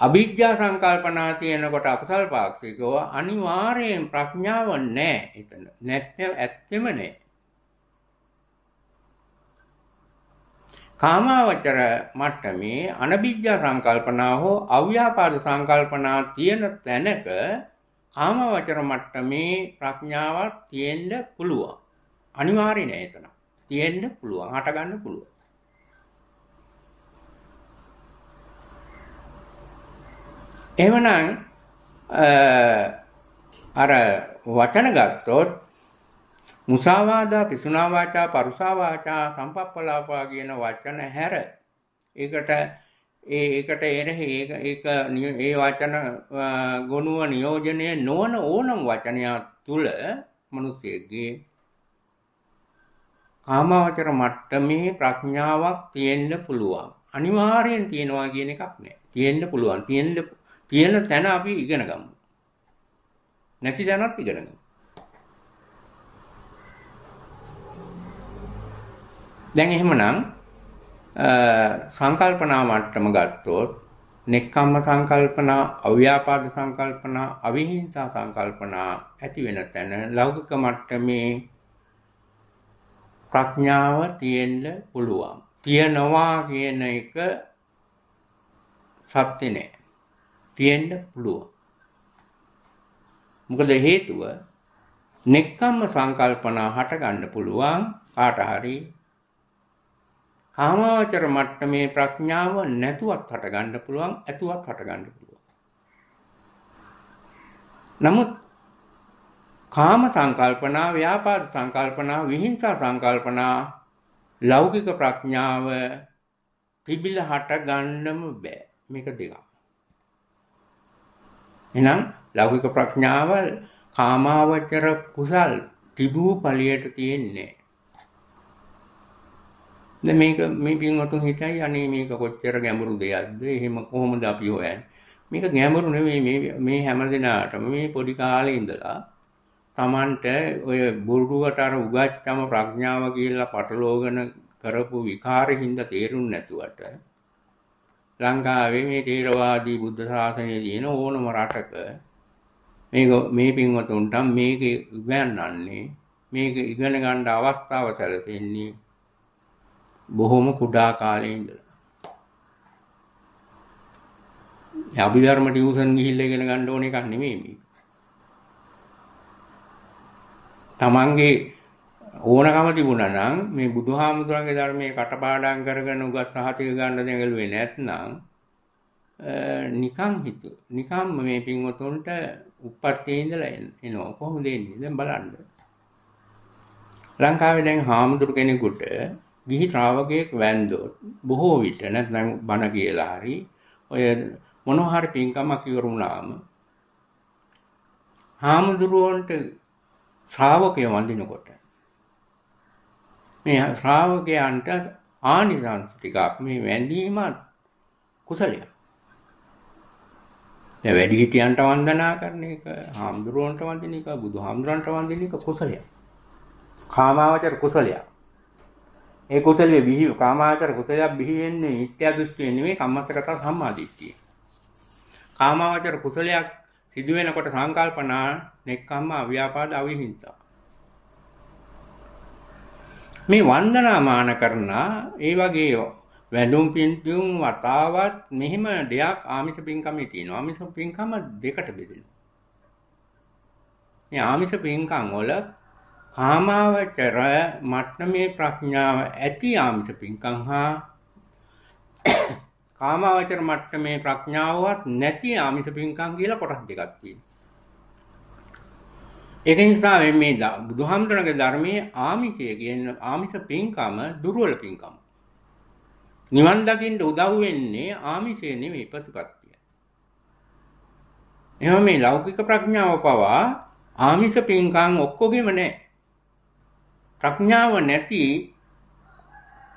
අවිද්‍යා සංකල්පනා තියෙනකොට අකුසල් පාක්ෂිකව අනිවාර්යෙන් ප්‍රඥාව නැහැ එතන. නැත්නම් ඇත්තෙම නැහැ. කාමාවචර මට්ටමේ අනබිජ්ජා සංකල්පනා හෝ අව්‍යාපාද සංකල්පනා තියෙන තැනක කාමවචර මට්ටමේ ප්‍රඥාවක් තියෙන්න පුළුවන්. අනිවාර්ය නෑ එතන. තියෙන්න පුළුවන්, හට ගන්න පුළුවන්. එහෙමනම් අර වචන ගත්තොත් මුසාවාදා පිසුනා වාචා පරුසා වාචා සම්පප්පලාපා කියන වචන හැර ඒකට ඒ ඒකට එරෙහි ඒක ඒ වචන ගොනුව නියෝජනය නොවන ඕනම් වචනයක් තුල මිනිස්සෙගේ කාමාවචර මට්ටමේ ප්‍රඥාවක් තියෙන්න පුළුවන් අනිවාර්යෙන් තියෙනවා කියන එකක් නෑ තියෙන්න පුළුවන් තියෙන්න තියෙන තැන අපි ඉගෙන ගමු නැති තැනත් ඉගෙන ගමු දැන් එහෙමනම් සංකල්පනා මට්ටම ගත්තොත් නෙක්ඛම්ම සංකල්පනා, අව්‍යාපාද සංකල්පනා, අවිහිංසා සංකල්පනා ඇති වෙන තැන ලෞකික මට්ටමේ ප්‍රඥාව තියෙන්න පුළුවන්. තියනවා කියන එක සත්‍ය නෑ. තියෙන්න පුළුවන්. මොකද හේතුව නෙක්කම්ම සංකල්පනා හට ගන්න පුළුවන් කාට හරි කාමාවචර මට්ටමේ ප්‍රඥාව නැතුවත් හටගන්න පුළුවන් ඇතුවත් හටගන්න පුළුවන්. නමුත් කාම සංකල්පනා, ව්‍යාපාද සංකල්පනා, විහිංසා සංකල්පනා ලෞකික ප්‍රඥාව තිබිල හටගන්නම බෑ. මේක දෙකක්. එහෙනම් ලෞකික ප්‍රඥාව කාමාවචර කුසල් තිබූ ඵලියට තියෙන්නේ දැන් මේක මේ පින්වතුන් හිතයි අනේ මේක කොච්චර ගැඹුරු දෙයක්ද එහෙම කොහොමද අපි හොයන්නේ මේක ගැඹුරු නෙවෙයි මේ මේ හැම දිනාටම මේ පොඩි කාලේ ඉඳලා Tamanට ඔය බුරුවට අර උගච්චම ප්‍රඥාව කියලා පටලෝගන කරපු විකාරෙකින්ද තේරුන්නේ නැතුවට ලංකාවේ මේ ථේරවාදී බුද්ධ ශාසනයේ තියෙන ඕනම රටක මේක මේ පින්වතුන්ට මේක ඉගෙනන්නේ මේක ඉගෙන ගන්න අවස්ථාව සැලසෙන්නේ බොහොම කුඩා කාලේ ඉඳලා. අභිධර්ම ටියුෂන් ගිහිල්ලා ඉගෙන ගන්න ඕන එකක් නෙමෙයි මේක. තමන්ගේ ඕනකම තිබුණා නම් මේ බුදුහාමුදුරන්ගේ ධර්මයේ කටපාඩම් කරගෙන උගත් සහතික ගන්න දෙගලුවේ නැත්නම් නිකන් හිතු. නිකන් මේ පින්වතුන්ට උප්පත්තියේ ඉඳලා එනවා. කොහොමද එන්නේ? දැන් බලන්න. ලංකාවේ දැන් හාමුදුරු කෙනෙකුට ගිහි ශ්‍රාවකයෙක් වැන්දොත් බොහෝ විට නැත්නම් බණ කියලා හරි ඔය මොනවා හරි පින්කමක් ඉවර වුණාම හාමුදුරුවන්ට ශ්‍රාවකය වඳිනකොට මේ ශ්‍රාවකයන්ට ආනිසංස ටිකක් මේ වැඳීම කුසලයක්. දැන් වැඩි හිටියන්ට වන්දනා කරන එක, හාමුදුරුවන්ට වන්දින එක, බුදුහාමුදුරන්ට වන්දින එක කුසලයක්. කාමාවචර කුසලයක්. ඒ කුසලයේ බිහි කාමාවචර කුසලයක් බිහි වෙන්නේ මිත්‍යා දෘෂ්ටිය නෙමෙයි සම්මතකත සම්මාදිට්ඨිය. කාමාවචර කුසලයක් සිදු වෙනකොට සංකල්පනා, නෙක්ඛම්ම, අව්‍යාපාද, අවිහිංසා. මේ වන්දනාමාන කරන ඒ වගේ වැඳුම් පින්තුම් වතාවත් මෙහිම දෙයක් ආමිෂ පින්කමේ තියෙනවා. ආමිෂ පින්කම දෙකට බෙදෙනවා. මේ ආමිෂ පින්කම් වල කාමාවචර මට්ටමේ ප්‍රඥාව ඇති ආමිෂ පින්කම් හා කාමාවචර මට්ටමේ ප්‍රඥාවවත් නැති ආමිෂ පින්කම් කියලා කොටස් දෙකක් තියෙනවා. ඒක නිසා මේ බුදුහාමුදුරන්ගේ ධර්මයේ ආමිෂය කියන ආමිෂ පින්කම දුර්වල පින්කම. නිවන් දකින්න උදව් වෙන්නේ ආමිෂය නෙවෙයි ප්‍රතිපත්තිය. එහෙනම් මේ ලෞකික ප්‍රඥාව පවා ආමිෂ පින්කම් ඔක්කොගෙම නැහැ. ප්‍රඥාව නැති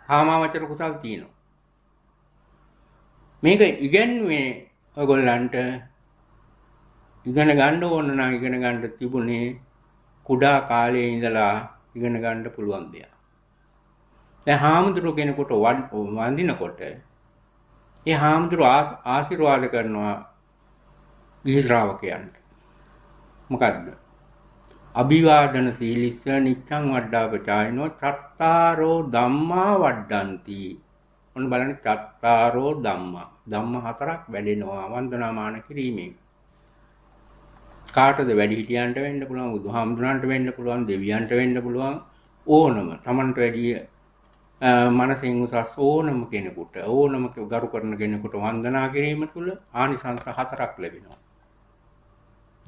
කාමාවචර කුසල් තියෙනවා. මේක ඉගෙනුවේ ඔයගොල්ලන්ට ඉගෙන ගන්න ඕන නම් ඉගෙන ගන්න තිබුණේ කුඩා කාලයේ ඉඳලා ඉගෙන ගන්න පුළුවන් දෙයක්. දැන් හාමුදුරු කෙනෙකුට වඳිනකොට ඒ හාමුදුරු ආශිර්වාද කරනවා ගිහි ශ්‍රාවකයන්ට. මොකද්ද? අභිවාදන සීලිස්ස නිච්ඡං වඩ්ඩා පචායනෝ චත්තාරෝ ධම්මා වඩ්ඩಂತಿ ඔන්න බලන්න චත්තාරෝ ධම්මා ධම්ම හතරක් වැඩෙනවා වන්දනාමාන කිරීමෙන් කාටද වැඩි හිටියන්ට වෙන්න පුළුවන් බුදුහාමුදුරන්ට වෙන්න පුළුවන් දෙවියන්ට වෙන්න පුළුවන් ඕනම Tamanට වැඩි මනසින් උසස් ඕනම කෙනෙකුට ඕනම ගරු කරන කෙනෙකුට වන්දනා කිරීම තුළ ආනිසංස හතරක් ලැබෙනවා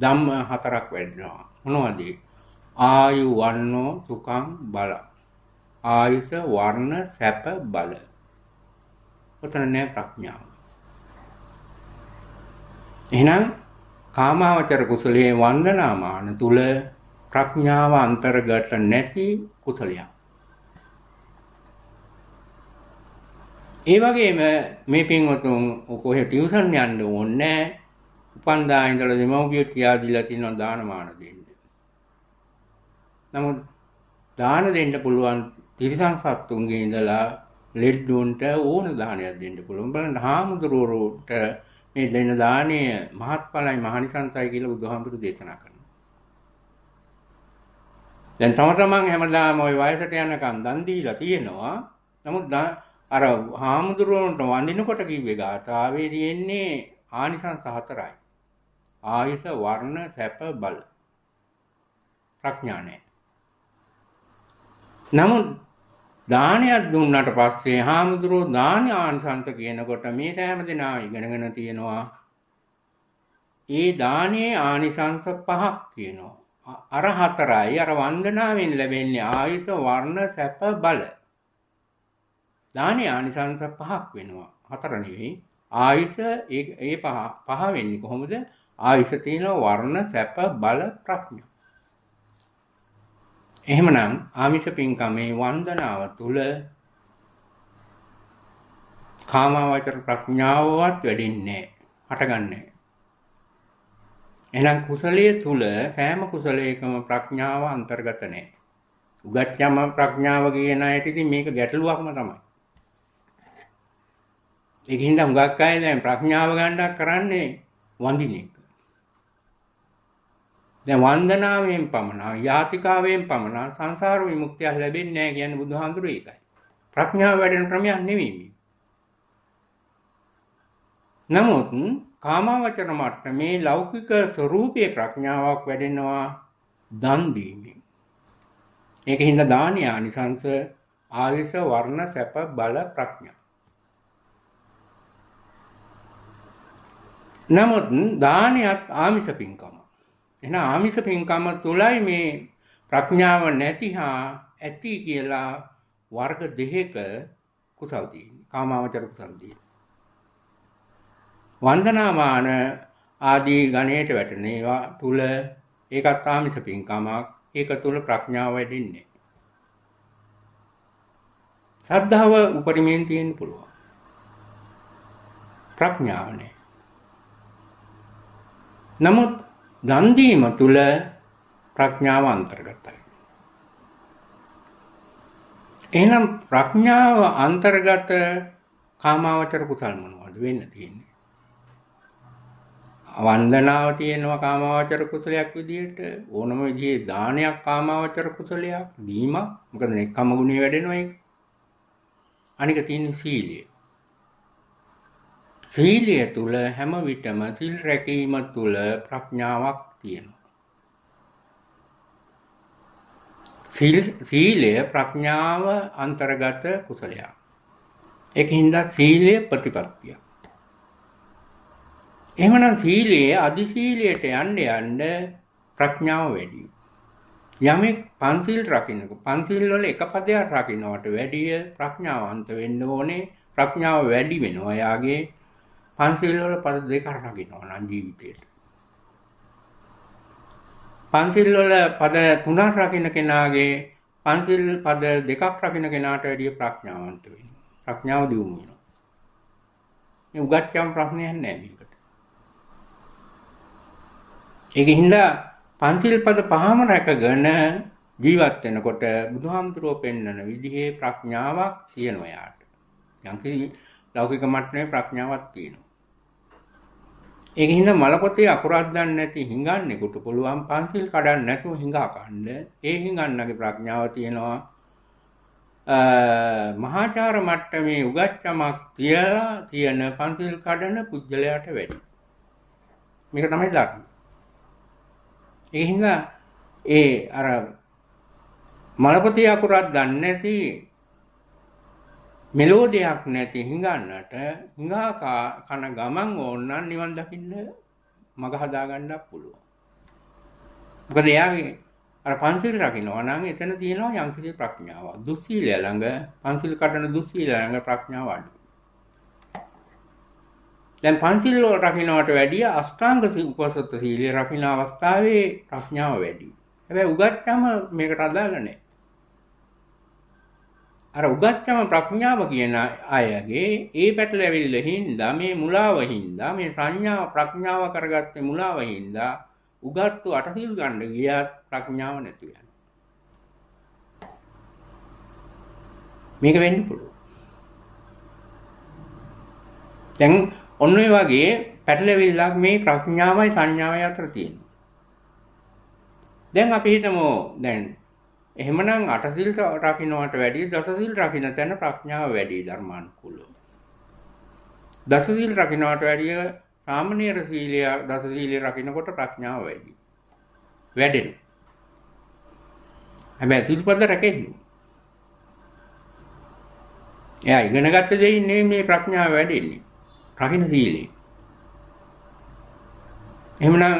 ධම්ම හතරක් වැඩෙනවා. මොනවද? ආයු වන්නෝ සුඛං බල. ආයස වර්ණ සැප බල. ඔතන නෑ ප්‍රඥාව. එහෙනම් කාමාවචර කුසලයේ වන්දනාමාන තුල ප්‍රඥාව අන්තර්ගත නැති කුසලයක්. ඒ වගේම මේ පින්වතුන් කොහේ ටියුෂන් යන්න ඕනේ උපන්දා ඉඳලා දෙමව්පියෝ කියා දීලා තියෙනවා දානමාන දෙන්න. නමුත් දාන දෙන්න පුළුවන් තිරිසන් සත්තුන්ගේ ඉඳලා ලෙඩ්ඩුන්ට ඕන දානයක් දෙන්න පුළුවන්. බලන්න හාමුදුරුවෝට මේ දෙන දාණය මහත්ඵලයි මහනිසංසයි කියලා බුදුහාමුදුරු දේශනා කරනවා. දැන් තම තමන් හැමදාම ওই වයසට යනකම් දන් දීලා තියෙනවා. නමුත් අර හාමුදුරුවන්ට වඳිනකොට කිව්වේ ගාථාවේ තියෙන්නේ ආනිසංස හතරයි. ආයස වර්ණ සැප බල ප්‍රඥා නැහැ. නමුත් දානයක් දුන්නට පස්සේ හාමුදුරුවෝ දාන ආනිසංස කියනකොට මේ සෑම දෙනා ඉගෙනගෙන තියෙනවා. ඒ දානයේ ආනිසංස පහක් කියනවා. අර හතරයි අර වන්දනාවෙන් ලැබෙන්නේ ආයුෂ වර්ණ සැප බල දානේ ආනිසංස පහක් වෙනවා හතර නෙවෙයි ආයුෂ ඒ පහ පහ වෙන්නේ කොහොමද ආයුෂ තියෙනවා වර්ණ සැප බල ප්‍රඥා. එහෙමනම් ආමිෂ පින්කමේ වන්දනාව තුල කාමාවචර ප්‍රඥාවවත් වැඩින්නේ හටගන්නේ. එහෙනම් කුසලයේ තුල සෑම කුසලයකම ප්‍රඥාව අන්තර්ගත නැහැ. උගත්‍යම ප්‍රඥාව කියන එකට ඉතින් මේක ගැටලුවක්ම තමයි. ඒකින්ද හුඟක් අය දැන් ප්‍රඥාව ගන්නක් කරන්නේ වඳින එක. දැන් වන්දනාවෙන් පමණ යාතිකාවෙන් පමණ සංසාර විමුක්තිය ලැබෙන්නේ නැහැ කියන්නේ බුදුහාඳුරේ ඒකයි. ප්‍රඥාව වැඩෙන ක්‍රමයක් නෙවෙයි මේ. නමුත් කාමාවචර මට්ටමේ ලෞකික ස්වરૂපයේ ප්‍රඥාවක් වැඩෙනවා දන් දීමෙන්. ඒකින්ද දානීය ආනිසංස ආයස වර්ණ සැප බල ප්‍රඥා. නමුත් දානියත් ආමිෂ පින්කම. එන ආමිෂ පින්කම තුලයි මේ ප්‍රඥාව නැති හා ඇති කියලා වර්ග දෙකක කුසල් තියෙන්නේ. කාමාවචර කුසල් තියෙන්නේ. වන්දනාමාන ආදී ගණයට වැටෙන ඒවා තුල ඒකත් ආමිෂ පින්කමක්. ඒක තුල ප්‍රඥාව වැඩින්නේ. සද්ධාව උපරිමයෙන් තියෙන්න පුළුවන්. ප්‍රඥාවනේ. නමුත් දන් දීම තුල ප්‍රඥාව අන්තර්ගතයි. එහෙනම් ප්‍රඥාව අන්තර්ගත කාමාවචර කුසල් මොනවද වෙන්න තියෙන්නේ? වන්දනාව තියෙනවා කාමාවචර කුසලයක් විදියට ඕනම විදිහේ දානයක් කාමාවචර කුසලයක් දීමක් මොකද නෙක්කම ගුණේ වැඩෙනවා ඒක. අනික තියෙන සීලය. සීලය තුල හැම විටම සිල් රැකීම තුල ප්‍රඥාවක් තියෙනවා. සිල් සීලය ප්‍රඥාව අන්තර්ගත කුසලයක්. ඒකින්ද සීලය ප්‍රතිපත්තිය. එහෙමනම් සීලයේ අදි සීලයට යන්න යන්න ප්‍රඥාව වැඩි. යමෙක් පන්සිල් රකින්නකො පන්සිල් වල එක පදයක් රකින්නවට වැඩිය ප්‍රඥාවන්ත වෙන්න ඕනේ. ප්‍රඥාව වැඩි වෙනවා එයාගේ පන්සිල් වල පද දෙකක් රකින්නවා නම් ජීවිතේට. පන්සිල් වල පද තුනක් රකින්න කෙනාගේ පන්සිල් පද දෙකක් රකින්න කෙනාට වැඩිය ප්‍රඥාවන්ත වෙනවා. ප්‍රඥාව දියුණු වෙනවා. මේ උගත්කම් ප්‍රශ්නයක් නෑ මේකට. ඒකින්ද පන්සිල් පද පහම රැකගෙන ජීවත් වෙනකොට බුදුහාමුදුරුවෝ පෙන්වන විදිහේ ප්‍රඥාවක් තියෙනවා යාට. යම්කිසි ලෞකික මට්ටමේ ප්‍රඥාවක් තියෙනවා. ඒක හින්දා මල පොතේ අකුරක් දන්නේ නැති හිඟන්නේකට පුළුවන් පන්සිල් කඩන්න නැතුව හිඟා කන්න. ඒ හිඟන්නගේ ප්‍රඥාව තියෙනවා. මහාචාර මට්ටමේ උගච්චමක් තියලා තියෙන පන්සිල් කඩන පුජ්‍යලයට වැඩි. මේක තමයි ලක්ෂණ. ඒ හින්දා ඒ අර මලපති අකුරක් දන්නේ නැති මෙලෝඩයක් නැති හිඟන්නට හිඟාකා කන ගමන් ඕන්නම් නිවන් දකින්න මග හදාගන්නක් පුළුවන්. මොකද එයාගේ අර පන්සිල් රකින්නවා නම් එතන තියෙනවා යම්කිසි ප්‍රඥාවක්. දුස්සීලය ළඟ පන්සිල් කඩන දුස්සීලය ළඟ ප්‍රඥාව අඩු. දැන් පන්සිල් රකින්නවට වැඩිය අෂ්ටාංග උපසත සීලය රකින්න අවස්ථාවේ ප්‍රඥාව වැඩි. හැබැයි උගත්තම මේකට අදාළ නැහැ. අර උගත්කම ප්‍රඥාව කියන අයගේ ඒ පැටලැවිල්ල හින්දා මේ මුලාව හින්දා මේ සංඥාව ප්‍රඥාව කරගත්තේ මුලාව හින්දා උගත්තු අටසිල් ගන්න ගියත් ප්‍රඥාව නැති යනවා. මේක වෙන්න පුළුවන්. දැන් ඔන්න ඔය වගේ පැටලැවිල්ලක් මේ ප්‍රඥාවයි සංඥාවයි අතර තියෙනවා. දැන් අපි හිතමු දැන් එහෙමනම් අටසිල් රකින්නට වැඩිය දසසිල් රකින්න තැන ප්‍රඥාව වැඩි ධර්මානුකූලව. දසසිල් රකින්නට වැඩිය සාමාන්‍ය සීලය දසසීලය රකින්නකොට ප්‍රඥාව වැඩි. වැඩෙන. හැබැයි සිල්පද රැකෙන්නේ. එයා ඉගෙනගත්ත දෙයින් නෙමෙයි මේ ප්‍රඥාව වැඩෙන්නේ. රකින්න සීලේ. එහෙමනම්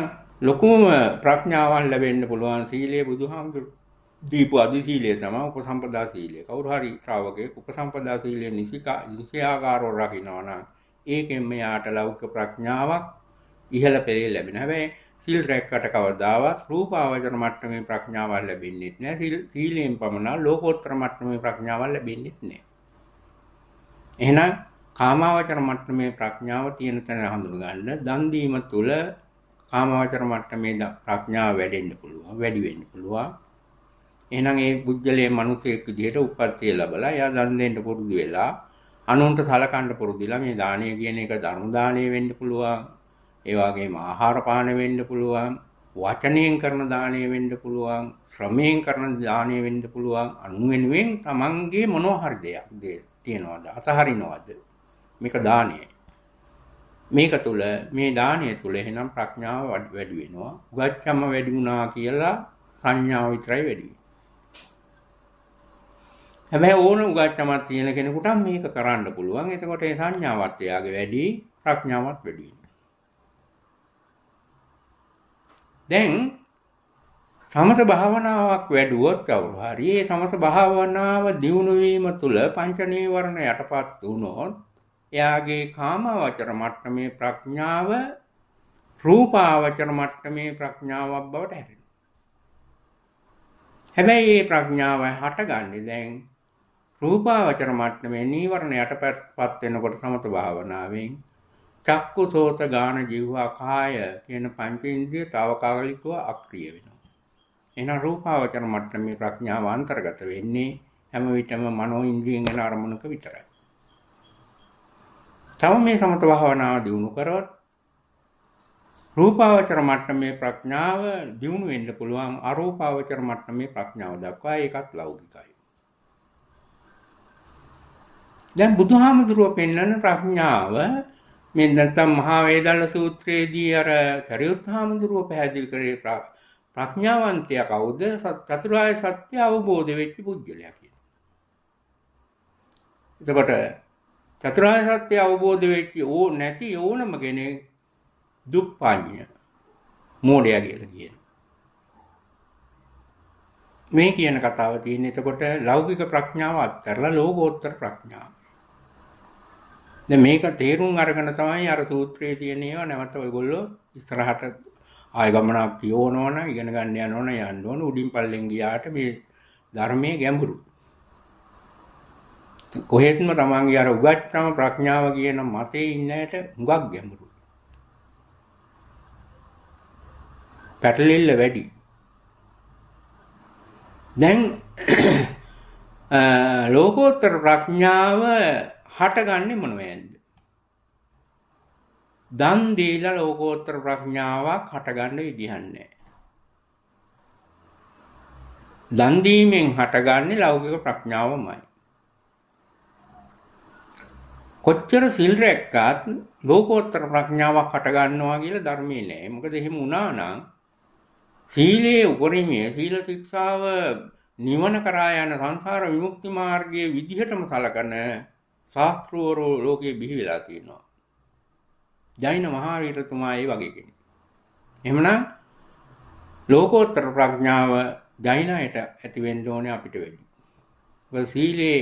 ලොකුම ප්‍රඥාවන් ලැබෙන්න පුළුවන් සීලය බුදුහාමුදුරුවෝ දීපු අධිශීලය තමයි උපසම්පදා සීලය. කවුරු හරි ශ්‍රාවකයෙක් උපසම්පදා සීලය නිසිකා නිසියාකාරව රකින්නවා නම් ඒකෙන් මෙයාට ලෞකික ප්‍රඥාවක් ඉහළ පෙළේ ලැබෙන. හැබැයි සීල් රැක්කට කවදාවත් රූපාවචර මට්ටමේ ප්‍රඥාවක් ලැබෙන්නේ නැහැ. සීල් සීලයෙන් පමණ ලෝකෝත්තර මට්ටමේ ප්‍රඥාවක් ලැබෙන්නේ නැහැ. එහෙනම් කාමාවචර මට්ටමේ ප්‍රඥාව තියෙන තැන හඳුනගන්න දන් දීම තුළ කාමාවචර මට්ටමේ ප්‍රඥාව වැඩෙන්න පුළුවන්, වැඩි වෙන්න පුළුවන්. එහෙනම් ඒ බුද්ධලේ මිනිසෙක් විදිහට උපත්තිය ලැබලා එයා දන් දෙන්න පුරුදු වෙලා අනුන්ට සලකන්න පුරුදුලා මේ දානය කියන එක ධර්ම දානය වෙන්න පුළුවන් ඒ වගේම ආහාර පාන වෙන්න පුළුවන් වචනයෙන් කරන දානය වෙන්න පුළුවන් ශ්‍රමයෙන් කරන දානය වෙන්න පුළුවන් අනු වෙනුවෙන් තමන්ගේ මොනවා හරි දෙයක් දේ තියනවාද අතහරිනවාද මේක දානයයි මේක තුල මේ දානය තුල එහෙනම් ප්‍රඥාව වැඩි වෙනවා උගච්ඡම වැඩි වුණා කියලා සංඥාව විතරයි වැඩි හැබැයි ඕන උගත්තමක් තියෙන කෙනෙකුට මේක කරන්න පුළුවන්. එතකොට ඒ සංඥාවත් එයාගේ වැඩි, ප්‍රඥාවත් වැඩි දැන් සමත භාවනාවක් වැඩුවොත් කවුරු හරි ඒ සමත භාවනාව දියුණු වීම තුළ පංච නීවරණ යටපත් වුණොත් එයාගේ කාමාවචර මට්ටමේ ප්‍රඥාව රූපාවචර මට්ටමේ ප්‍රඥාවක් බවට හැරෙනවා. හැබැයි මේ ප්‍රඥාව හටගන්නේ දැන් රූපාවචර මට්ටමේ නීවරණ යටපත් වෙනකොට සමත භාවනාවෙන් චක්කු සෝත ගාන ජීවා කාය කියන පංච ඉන්ද්‍රිය తాවකාලිකව අක්‍රිය වෙනවා. එහෙනම් රූපාවචර මට්ටමේ ප්‍රඥාව අන්තර්ගත වෙන්නේ හැම විටම මනෝ ඉන්ද්‍රියෙන් එන අරමුණක විතරයි. තව මේ සමත භාවනාව දියුණු කරවත් රූපාවචර මට්ටමේ ප්‍රඥාව දියුණු වෙන්න පුළුවන් අරූපාවචර මට්ටමේ ප්‍රඥාව දක්වා ඒකත් ලෞකිකයි. දැන් බුදුහාමුදුරුව පෙන්වන ප්‍රඥාව මේ නැත්නම් මහා වේදාල සූත්‍රයේදී අර සරියුත් හාමුදුරුව පැහැදිලි කරේ ප්‍රඥාවන්තයා කවුද? චතුරාර්ය සත්‍ය අවබෝධ වෙච්ච පුද්ගලයා කියනවා. එතකොට චතුරාර්ය සත්‍ය අවබෝධ වෙච්ච ඕ නැති ඕනම කෙනෙක් දුප්පඤ්ඤ මෝඩයා කියලා කියනවා. මේ කියන කතාව තියෙන්නේ එතකොට ලෞකික ප්‍රඥාව අත්හැරලා ලෝකෝත්තර ප්‍රඥාව. දැන් මේක තේරුම් අරගෙන තමයි අර සූත්‍රයේ තියෙන ඒවා නැවත ඔයගොල්ලෝ ඉස්සරහට ආය ගමනක් යෝන ඕන ඉගෙන ගන්න යන ඕන යන්න ඕන උඩින් පල්ලෙන් ගියාට මේ ධර්මයේ ගැඹුරු කොහෙත්ම තමන්ගේ අර උගත්කම ප්‍රඥාව කියන මතේ ඉන්නයට හුඟක් ගැඹුරුයි පැටලිල්ල වැඩි දැන් ලෝකෝත්තර ප්‍රඥාව හටගන්නේ මොනවද? දන් දීලා ලෝකෝත්තර ප්‍රඥාවක් හටගන්න විදිහක් නැහැ. දන් දීමෙන් හටගන්නේ ලෞකික ප්‍රඥාවමයි. කොච්චර සිල් රැක්කත් ලෝකෝත්තර ප්‍රඥාවක් හටගන්නවා කියලා ධර්මයේ නෑ. මොකද එහෙම වුණා නම් සීලයේ උපරිමය සීල ශික්ෂාව නිවන කරා යන සංසාර විමුක්ති මාර්ගයේ විදිහටම සලකන ශාස්ත්‍රවරු ලෝකේ බිහි වෙලා තියෙනවා. ජෛන මහාවීරතුමා ඒ වගේ කෙනෙක්. එහෙමනම් ලෝකෝත්තර ප්‍රඥාව ජෛනයට ඇති වෙන්න ඕනේ අපිට වෙන්නේ. මොකද සීලේ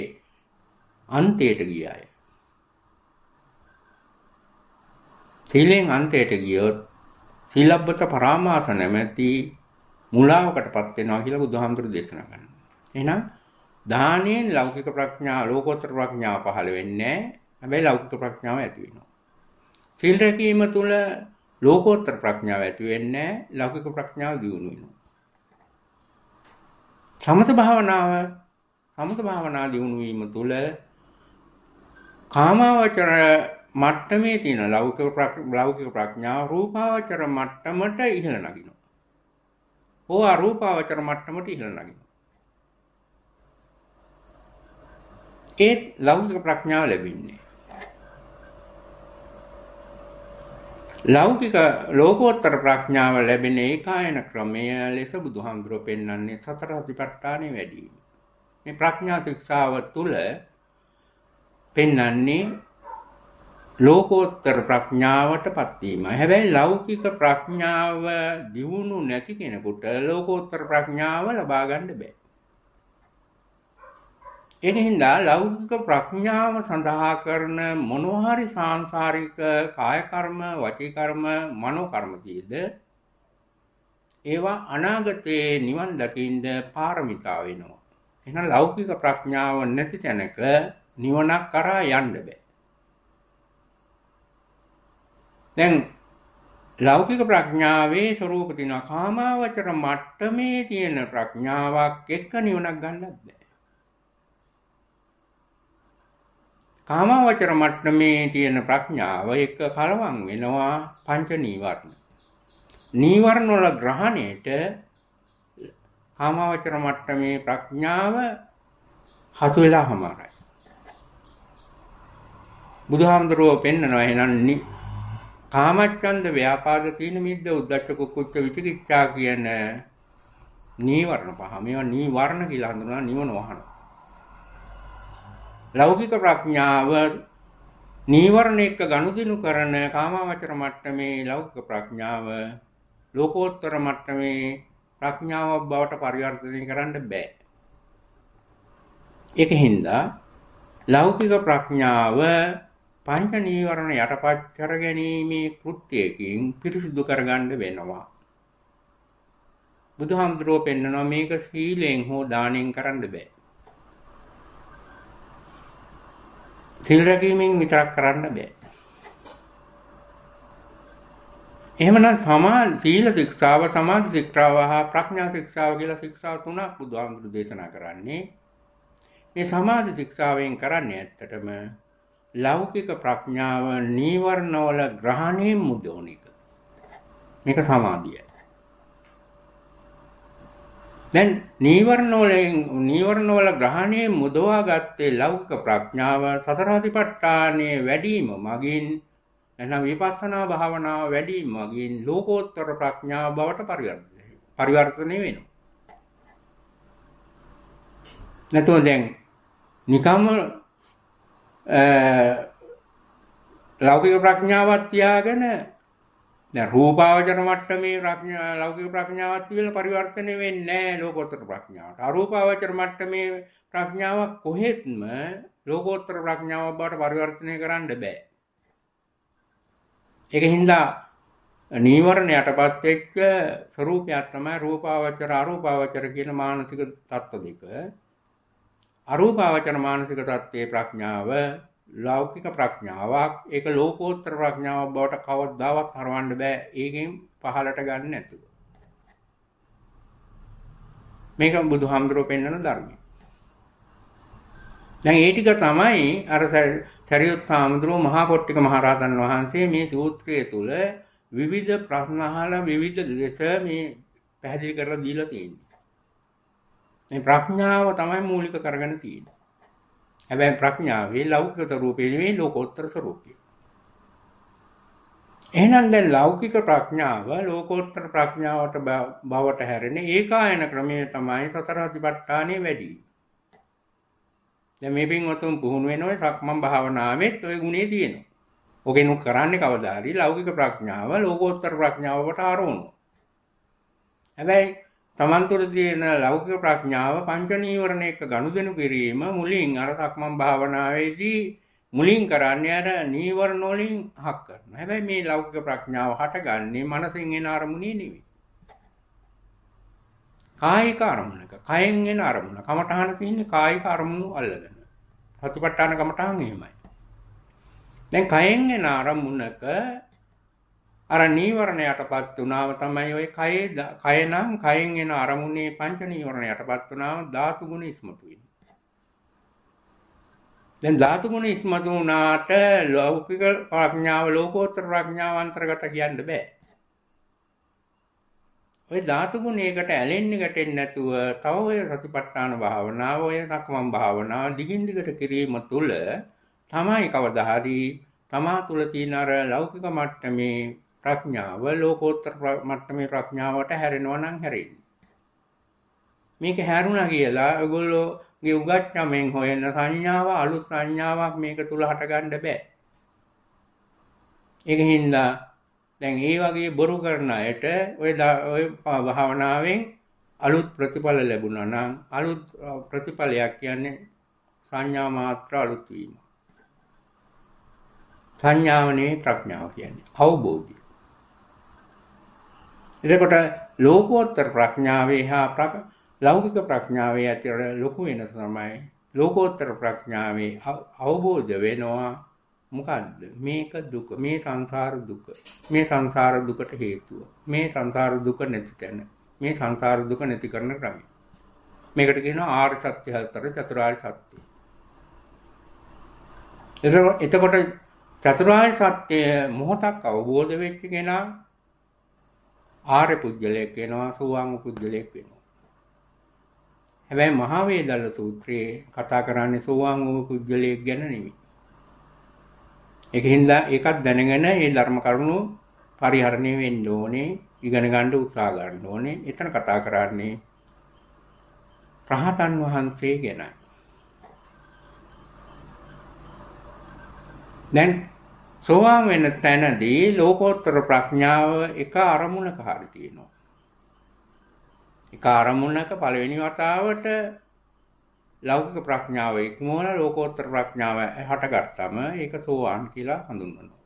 අන්තයට ගියාය. සීලෙන් අන්තයට ගියොත් සීලබ්බත පරාමාස නැමැති මුලාවකටපත් වෙනවා කියලා බුදුහාමුදුරු දේශනා කරනවා. එහෙනම් දාහණයෙන් ලෞකික ප්‍රඥා ලෝකෝත්තර ප්‍රඥාව පහළ වෙන්නේ හැබැයි ලෞකික ප්‍රඥාව ඇති වෙනවා. සීල් රැකීම තුළ ලෝකෝත්තර ප්‍රඥාව ඇති වෙන්නේ ලෞකික ප්‍රඥාව දියුණු වෙනවා. සමත භාවනාව සමත භාවනා දියුණු වීම තුළ කාමාවචර මට්ටමේ තියෙන ලෞකික ලෞකික ප්‍රඥාව රූපාවචර මට්ටමට ඉහළ නගිනවා. ඕවා රූපාවචර මට්ටමට ඉහළ නගිනවා. ඒත් ලෞකික ප්‍රඥාව ලැබෙන්නේ. ලෞකික ලෝකෝත්තර ප්‍රඥාව ලැබෙන ඒකායන ක්‍රමය ලෙස බුදුහාමුදුරුවෝ පෙන්වන්නේ සතර අතිපට්ඨානෙ වැඩි වීම. මේ ප්‍රඥා ශික්ෂාව තුළ පෙන්වන්නේ ලෝකෝත්තර ප්‍රඥාවටපත් වීම. හැබැයි ලෞකික ප්‍රඥාව දියුණු නැති කෙනෙකුට ලෝකෝත්තර ප්‍රඥාව ලබා ගන්න බෑ. එනිහින්දා ලෞකික ප්‍රඥාව සඳහා කරන මොනවාරි සාංසාරික කාය කර්ම, වචී කර්ම, මනෝ කර්ම කීද ඒවා අනාගතයේ නිවන් දකින්න පාරමිතා වෙනවා. එහෙනම් ලෞකික ප්‍රඥාව නැති තැනක නිවනක් කරා යන්න බෑ. දැන් ලෞකික ප්‍රඥාවේ ස්වરૂප දින කාමාවචර මට්ටමේ තියෙන ප්‍රඥාවක් එක්ක නිවනක් ගන්නත් බෑ. කාමවචර මට්ටමේ තියෙන ප්‍රඥාව එක කලවම් වෙනවා පංච නීවරණ. නීවරණ වල ග්‍රහණයට කාමවචර මට්ටමේ ප්‍රඥාව හසු වෙලා හමාරයි. බුදුහාමුදුරුවෝ පෙන්නනවා එහෙනම් කාමච්ඡන්ද ව්‍යාපාද තීන මිද්ද උද්ධච්ච කුච්ච විචිකිච්ඡා කියන නීවරණ පහ. මේවා නීවරණ කියලා හඳුනනවා නිවන වහනවා. ලෞකික ප්‍රඥාව නීවරණ එක්ක ගනුදෙනු කරන කාමාවචර මට්ටමේ ලෞකික ප්‍රඥාව ලෝකෝත්තර මට්ටමේ ප්‍රඥාව බවට පරිවර්තනය කරන්න බෑ. ඒක හින්දා ලෞකික ප්‍රඥාව පංච නීවරණ යටපත් කර ගැනීමේ කෘත්‍යයකින් පිරිසිදු කරගන්න වෙනවා. බුදුහාමුදුරුවෝ පෙන්වනවා මේක සීලෙන් හෝ දානෙන් කරන්න බෑ. සිල් රැකීමෙන් විතරක් කරන්න බෑ. එහෙමනම් සමා සීල ශික්ෂාව සමාධි ශික්ෂාව හා ප්‍රඥා ශික්ෂාව කියලා ශික්ෂා තුනක් බුදුහාමුදුරු දේශනා කරන්නේ. මේ සමාධි ශික්ෂාවෙන් කරන්නේ ඇත්තටම ලෞකික ප්‍රඥාව නීවරණවල ග්‍රහණයෙන් මුදවන එක. මේක සමාධියයි. දැන් නීවරණ වලින් නීවරණ වල ග්‍රහණය මුදවා ගත්තේ ලෞකික ප්‍රඥාව සතරාතිපට්ඨානයේ වැඩිම මගින් එනම් විපස්සනා භාවනාව වැඩිම මගින් ලෝකෝත්තර ප්‍රඥාව බවට පරිවර්තනය වෙනවා. නැතෝ දැන් නිකම්ම ලෞකික ප්‍රඥාවත් තියාගෙන දැන් රූපාවචර මට්ටමේ ලෞකික ප්‍රඥාවත් විල පරිවර්තනය වෙන්නේ නැහැ ලෝකෝත්තර ප්‍රඥාවට. අරූපාවචර මට්ටමේ ප්‍රඥාව කොහෙත්ම ලෝකෝත්තර ප්‍රඥාව බවට පරිවර්තනය කරන්න බෑ. ඒක හින්දා නීවරණයටපත් එක්ක ස්වરૂපයක් තමයි රූපාවචර අරූපාවචර කියන මානසික தত্ত্ব දෙක. අරූපාවචර මානසික தත්ත්වයේ ප්‍රඥාව ලෞකික ප්‍රඥාවක් ඒක ලෝකෝත්තර ප්‍රඥාවක් බවට කවදාවත් හරවන්න බෑ ඒකෙන් පහලට ගන්න නැතුව මේක බුදුහාමුදුරුවෝ පෙන්වන ධර්මය දැන් ඒ ටික තමයි අර සරියුත් හාමුදුරුවෝ මහා කොට්ටික මහරහතන් වහන්සේ මේ සූත්‍රය තුල විවිධ ප්‍රශ්න අහලා විවිධ ලෙස මේ පැහැදිලි කරලා දීලා තියෙන්නේ මේ ප්‍රඥාව තමයි මූලික කරගෙන තියෙන්නේ හැබැයි ප්‍රඥාවේ ලෞකික ස්වરૂපේ නෙවෙයි ලෝකෝත්තර ස්වરૂපේ. එහෙනම් දැන් ලෞකික ප්‍රඥාව ලෝකෝත්තර ප්‍රඥාවට බවට හැරෙන ඒකායන ක්‍රමය තමයි සතර අධිපට්ඨානෙ වැඩි. දැන් මේ පින්වතුන් පුහුණු වෙන ඔය සක්මන් භාවනාවෙත් ඔය ගුණේ තියෙනවා. ඔගෙනු කරන්නේ කවදා හරි ලෞකික ප්‍රඥාව ලෝකෝත්තර ප්‍රඥාවකට ආරවනවා. හැබැයි තමන් තුළ තියෙන ලෞකික ප්‍රඥාව පංච නීවරණ එක්ක ගනුදෙනු කිරීම මුලින් අර සක්මන් භාවනාවේදී මුලින් කරන්නේ අර නීවරණ වලින් හක් කරනවා. හැබැයි මේ ලෞකික ප්‍රඥාව හටගන්නේ මනසින් එන අරමුණේ නෙවෙයි. කායික අරමුණක, කයෙන් එන අරමුණ. කමඨහන තියෙන්නේ කායික අරමුණු අල්ලගෙන. සතිපට්ඨාන කමඨහන් එහෙමයි. දැන් කයෙන් එන අරමුණක අර නීවරණයටපත් වුණාම තමයි ওই කයේ කය නම් කයෙන් එන අරමුණේ පංච නීවරණයටපත් වුණාම ධාතු ගුණ ඉස්මතු වෙනවා. දැන් ධාතු ගුණ ඉස්මතු වුණාට ලෞකික ප්‍රඥාව ලෝකෝත්තර ප්‍රඥාව අන්තර්ගත කියන්න බෑ. ওই ධාතු ගුණයකට ඇලෙන්නේ ගැටෙන්නේ නැතුව තව ඔය සතිපට්ඨාන භාවනාව ඔය සක්මන් භාවනාව දිගින් දිගට කිරීම තුළ තමයි කවදා හරි තමා තුළ තියෙන අර ලෞකික මට්ටමේ ප්‍රඥාව ලෝකෝත්තර මට්ටමේ ප්‍රඥාවට හැරෙනවා නම් හැරෙන්නේ. මේක හැරුණා කියලා ඔයගොල්ලෝගේ උගත්කමෙන් හොයන සංඥාව අලුත් සංඥාවක් මේක තුල හටගන්න බෑ. ඒක හින්දා දැන් මේ වගේ බොරු කරන අයට ඔය ඔය භාවනාවෙන් අලුත් ප්‍රතිඵල ලැබුණා නම් අලුත් ප්‍රතිඵලයක් කියන්නේ සංඥා මාත්‍ර අලුත් වීම. සංඥාවනේ ප්‍රඥාව කියන්නේ අවබෝධය. එතකොට ලෝකෝත්තර ප්‍රඥාවේ හා ලෞකික ප්‍රඥාවේ අතර ලොකු වෙනස තමයි ලෝකෝත්තර ප්‍රඥාවේ අවබෝධ වෙනවා මොකද්ද මේක දුක මේ සංසාර දුක මේ සංසාර දුකට හේතුව මේ සංසාර දුක නැති තැන මේ සංසාර දුක නැති කරන ක්‍රමය මේකට කියනවා ආර්ය සත්‍ය හතර චතුරාර්ය සත්‍ය එතකොට චතුරාර්ය සත්‍ය මොහොතක් අවබෝධ වෙච්ච කෙනා ආර්ය පුද්ගලයෙක් වෙනවා සෝවාන් පුද්ගලයෙක් වෙනවා. හැබැයි මහා වේදල සූත්‍රයේ කතා කරන්නේ සෝවාන් වූ පුද්ගලයෙක් ගැන නෙමෙයි. ඒකින්ද ඒකත් දැනගෙන මේ ධර්ම කරුණු පරිහරණය වෙන්න ඕනේ, ඉගෙන ගන්න උත්සාහ ගන්න ඕනේ. එතන කතා කරන්නේ රහතන් වහන්සේ ගැනයි. දැන් සෝවාන් වෙන තැනදී ලෝකෝත්තර ප්‍රඥාව එක අරමුණක හරි තියෙනවා. එක අරමුණක පළවෙනි වතාවට ලෞකික ප්‍රඥාව ඉක්මවලා ලෝකෝත්තර ප්‍රඥාව හටගත්තම ඒක සෝවාන් කියලා හඳුන්වනවා.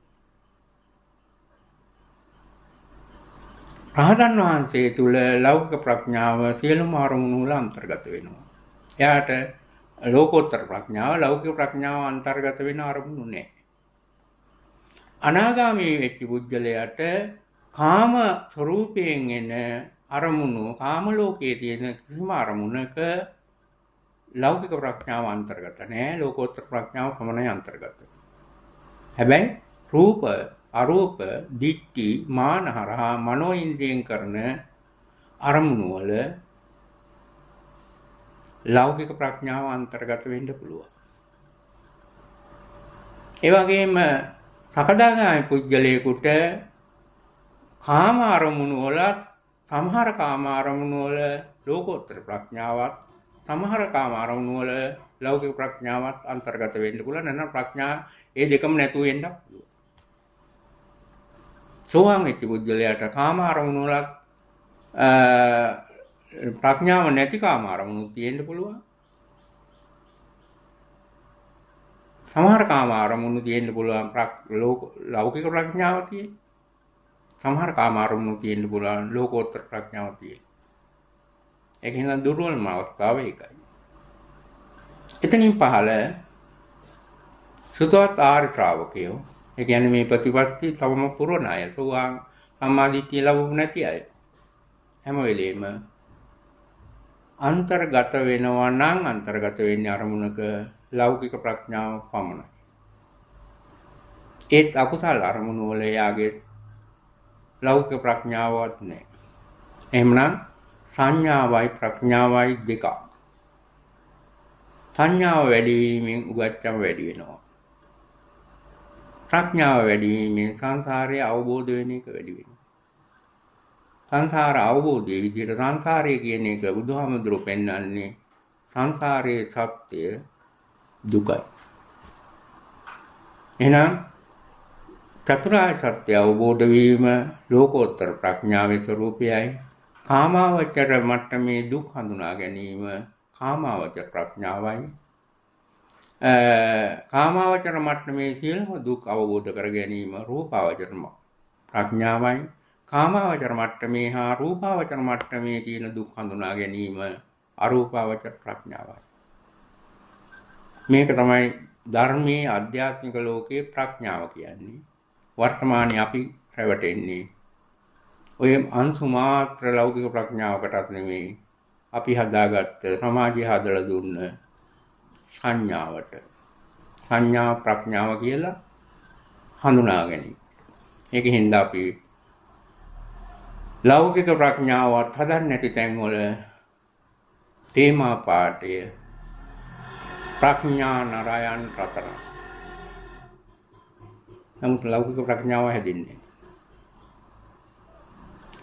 රහතන් වහන්සේ තුල ලෞකික ප්‍රඥාව සියලුම අරමුණු වල අන්තර්ගත වෙනවා. එයාට ලෝකෝත්තර ප්‍රඥාව ලෞකික ප්‍රඥාව අන්තර්ගත වෙන අරමුණු නෑ. අනාගාමී වෙච්ච පුද්ගලයාට කාම ස්වરૂපයෙන් එන අරමුණු කාම ලෝකයේ තියෙන කිසිම අරමුණක ලෞකික ප්‍රඥාව අන්තර්ගත නෑ ලෝකෝත්තර ප්‍රඥාව පමණයි අන්තර්ගත. හැබැයි රූප, අරූප, දික්ටි, මානහරහා මනෝ ඉන්ද්‍රියෙන් කරන අරමුණු වල ලෞකික ප්‍රඥාව අන්තර්ගත වෙන්න පුළුවන්. ඒ වගේම සකදාගාමි පුද්ගලයෙකුට කාම අරමුණු වල සමහර කාම අරමුණු වල ලෝකෝත්තර ප්‍රඥාවත් සමහර කාම අරමුණු වල ලෞකික ප්‍රඥාවත් අන්තර්ගත වෙන්න පුළුවන් නැත්නම් ප්‍රඥා ඒ දෙකම නැතුව වෙන්න පුළුවන් සෝවාන් වෙච්ච පුද්ගලයාට කාම අරමුණු වල ප්‍රඥාව නැති කාම අරමුණු තියෙන්න පුළුවන් සමහර කාම අරමුණු තියෙන්න පුළුවන් ලෞකික ප්‍රඥාව තියෙන. සමහර කාම අරමුණු තියෙන්න පුළුවන් ලෝකෝත්තර ප්‍රඥාව තියෙන. ඒක හින්දා දුර්වලම අවස්ථාව ඒකයි. එතනින් පහළ සුතවත් ආර්ය ශ්‍රාවකයෝ ඒ කියන්නේ මේ ප්‍රතිපත්ති තවම පුරණ අය සෝවාන් සම්මාදිට්ඨිය ලැබුණ නැති අය හැම වෙලෙම අන්තර්ගත වෙනවා නම් අන්තර්ගත වෙන්නේ අරමුණක ලෞකික ප්‍රඥාව පමණයි. ඒත් අකුසල් අරමුණු වල යාගේ ලෞකික ප්‍රඥාවක් නැහැ. එහෙමනම් සංඥාවයි ප්‍රඥාවයි දෙකක්. සංඥාව වැඩි වීමෙන් උගච්ඡම වැඩි වෙනවා. ප්‍රඥාව වැඩි වීමෙන් සංසාරයේ අවබෝධ වෙන එක වැඩි වෙනවා. සංසාර අවබෝධයේ විදිහට සංසාරය කියන එක බුදුහාමුදුරුවෝ පෙන්වන්නේ සංසාරයේ සත්‍ය දුකයි. එහෙනම් චතුරාර්ය සත්‍ය අවබෝධ වීම ලෝකෝත්තර ප්‍රඥාවේ ස්වરૂපයයි. කාමාවචර මට්ටමේ දුක් හඳුනා ගැනීම කාමාවචර ප්‍රඥාවයි. කාමාවචර මට්ටමේ සියලුම දුක් අවබෝධ කර ගැනීම රූපාවචර ප්‍රඥාවයි. කාමාවචර මට්ටමේ හා රූපාවචර මට්ටමේ තියෙන දුක් හඳුනා ගැනීම අරූපාවචර ප්‍රඥාවයි. මේක තමයි ධර්මයේ ආධ්‍යාත්මික ලෝකයේ ප්‍රඥාව කියන්නේ. වර්තමානයේ අපි රැවටෙන්නේ ඔය අංශු මාත්‍ර ලෞකික ප්‍රඥාවකටත් නෙමෙයි අපි හදාගත්ත සමාජය හදලා දුන්න සංඥාවට සංඥා ප්‍රඥාව කියලා හඳුනා ගැනීම. ඒකෙන් හින්දා අපි ලෞකික ප්‍රඥාවත් හදන්න නැති තැන්වල තේමා පාඩය ප්‍රඥා නරයන් රතන. නමුත් ලෞකික ප්‍රඥාව හැදින්නේ.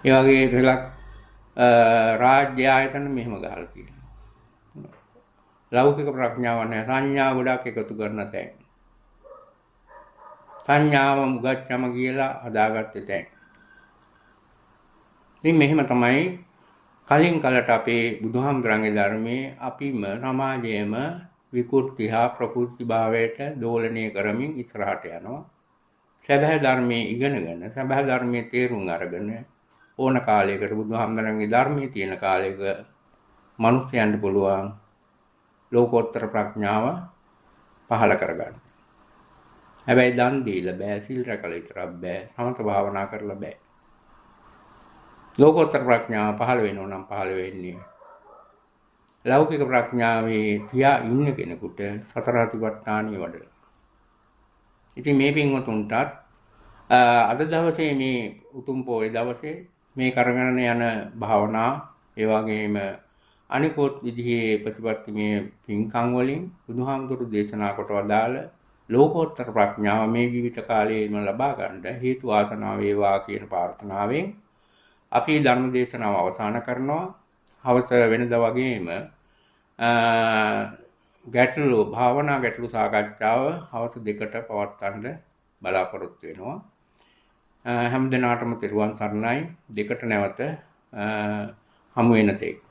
ඒ වගේ ගලක් රාජ්‍ය ආයතන මෙහෙම ගහලා තියෙනවා. ලෞකික ප්‍රඥාව නැහැ සංඥා ගොඩක් එකතු කරන තැන්. සංඥාව මුගච්ඡම කියලා හදාගත්තේ තැන්. ඉතින් මෙහෙම තමයි කලින් කලට අපේ බුදුහාමුදුරන්ගේ ධර්මයේ අපිම සමාජයේම විකෘති හා ප්‍රකෘති භාවයට දෝලණය කරමින් ඉස්සරහට යනවා. සැබෑ ධර්මයේ ඉගෙනගෙන සැබෑ ධර්මයේ තේරුම් අරගෙන ඕන කාලයකට බුදුහාමුදුරන්ගේ ධර්මයේ තියෙන කාලයක මිනිස්යන්ට පුළුවන් ලෝකෝත්තර ප්‍රඥාව පහළ කරගන්න. හැබැයි දන් දීලා බෑ, සිල් රැකලා විතරක් බෑ, සමත භාවනා කරලා බෑ. ලෝකෝත්තර ප්‍රඥාව පහළ වෙනවා නම් පහළ වෙන්නේ ලෞකික ප්‍රඥාවේ තියා ඉන්න කෙනෙකුට සතර අතිපට්ඨානිය වඩලා. ඉතින් මේ පින්වතුන්ටත් අද දවසේ මේ උතුම් පොයේ දවසේ මේ කරගෙන යන භාවනා ඒ වගේම අනිකොත් විදිහේ ප්‍රතිපත්තිමය පින්කම් වලින් බුදුහාමුදුරු දේශනා කොට වදාළ ලෝකෝත්තර ප්‍රඥාව මේ ජීවිත කාලයේම ලබා ගන්න හේතු ආසනාව වේවා කියන ප්‍රාර්ථනාවෙන් අපි ධර්ම දේශනාව අවසන් කරනවා. හවස වෙනදා වගේම ගැටලු භාවනා ගැටලු සාකච්ඡාව හවස දෙකට පවත්වන්න බලාපොරොත්තු වෙනවා. හැම දිනාටම තෙරුවන් සරණයි. දෙකට නැවත හමු වෙන තෙක්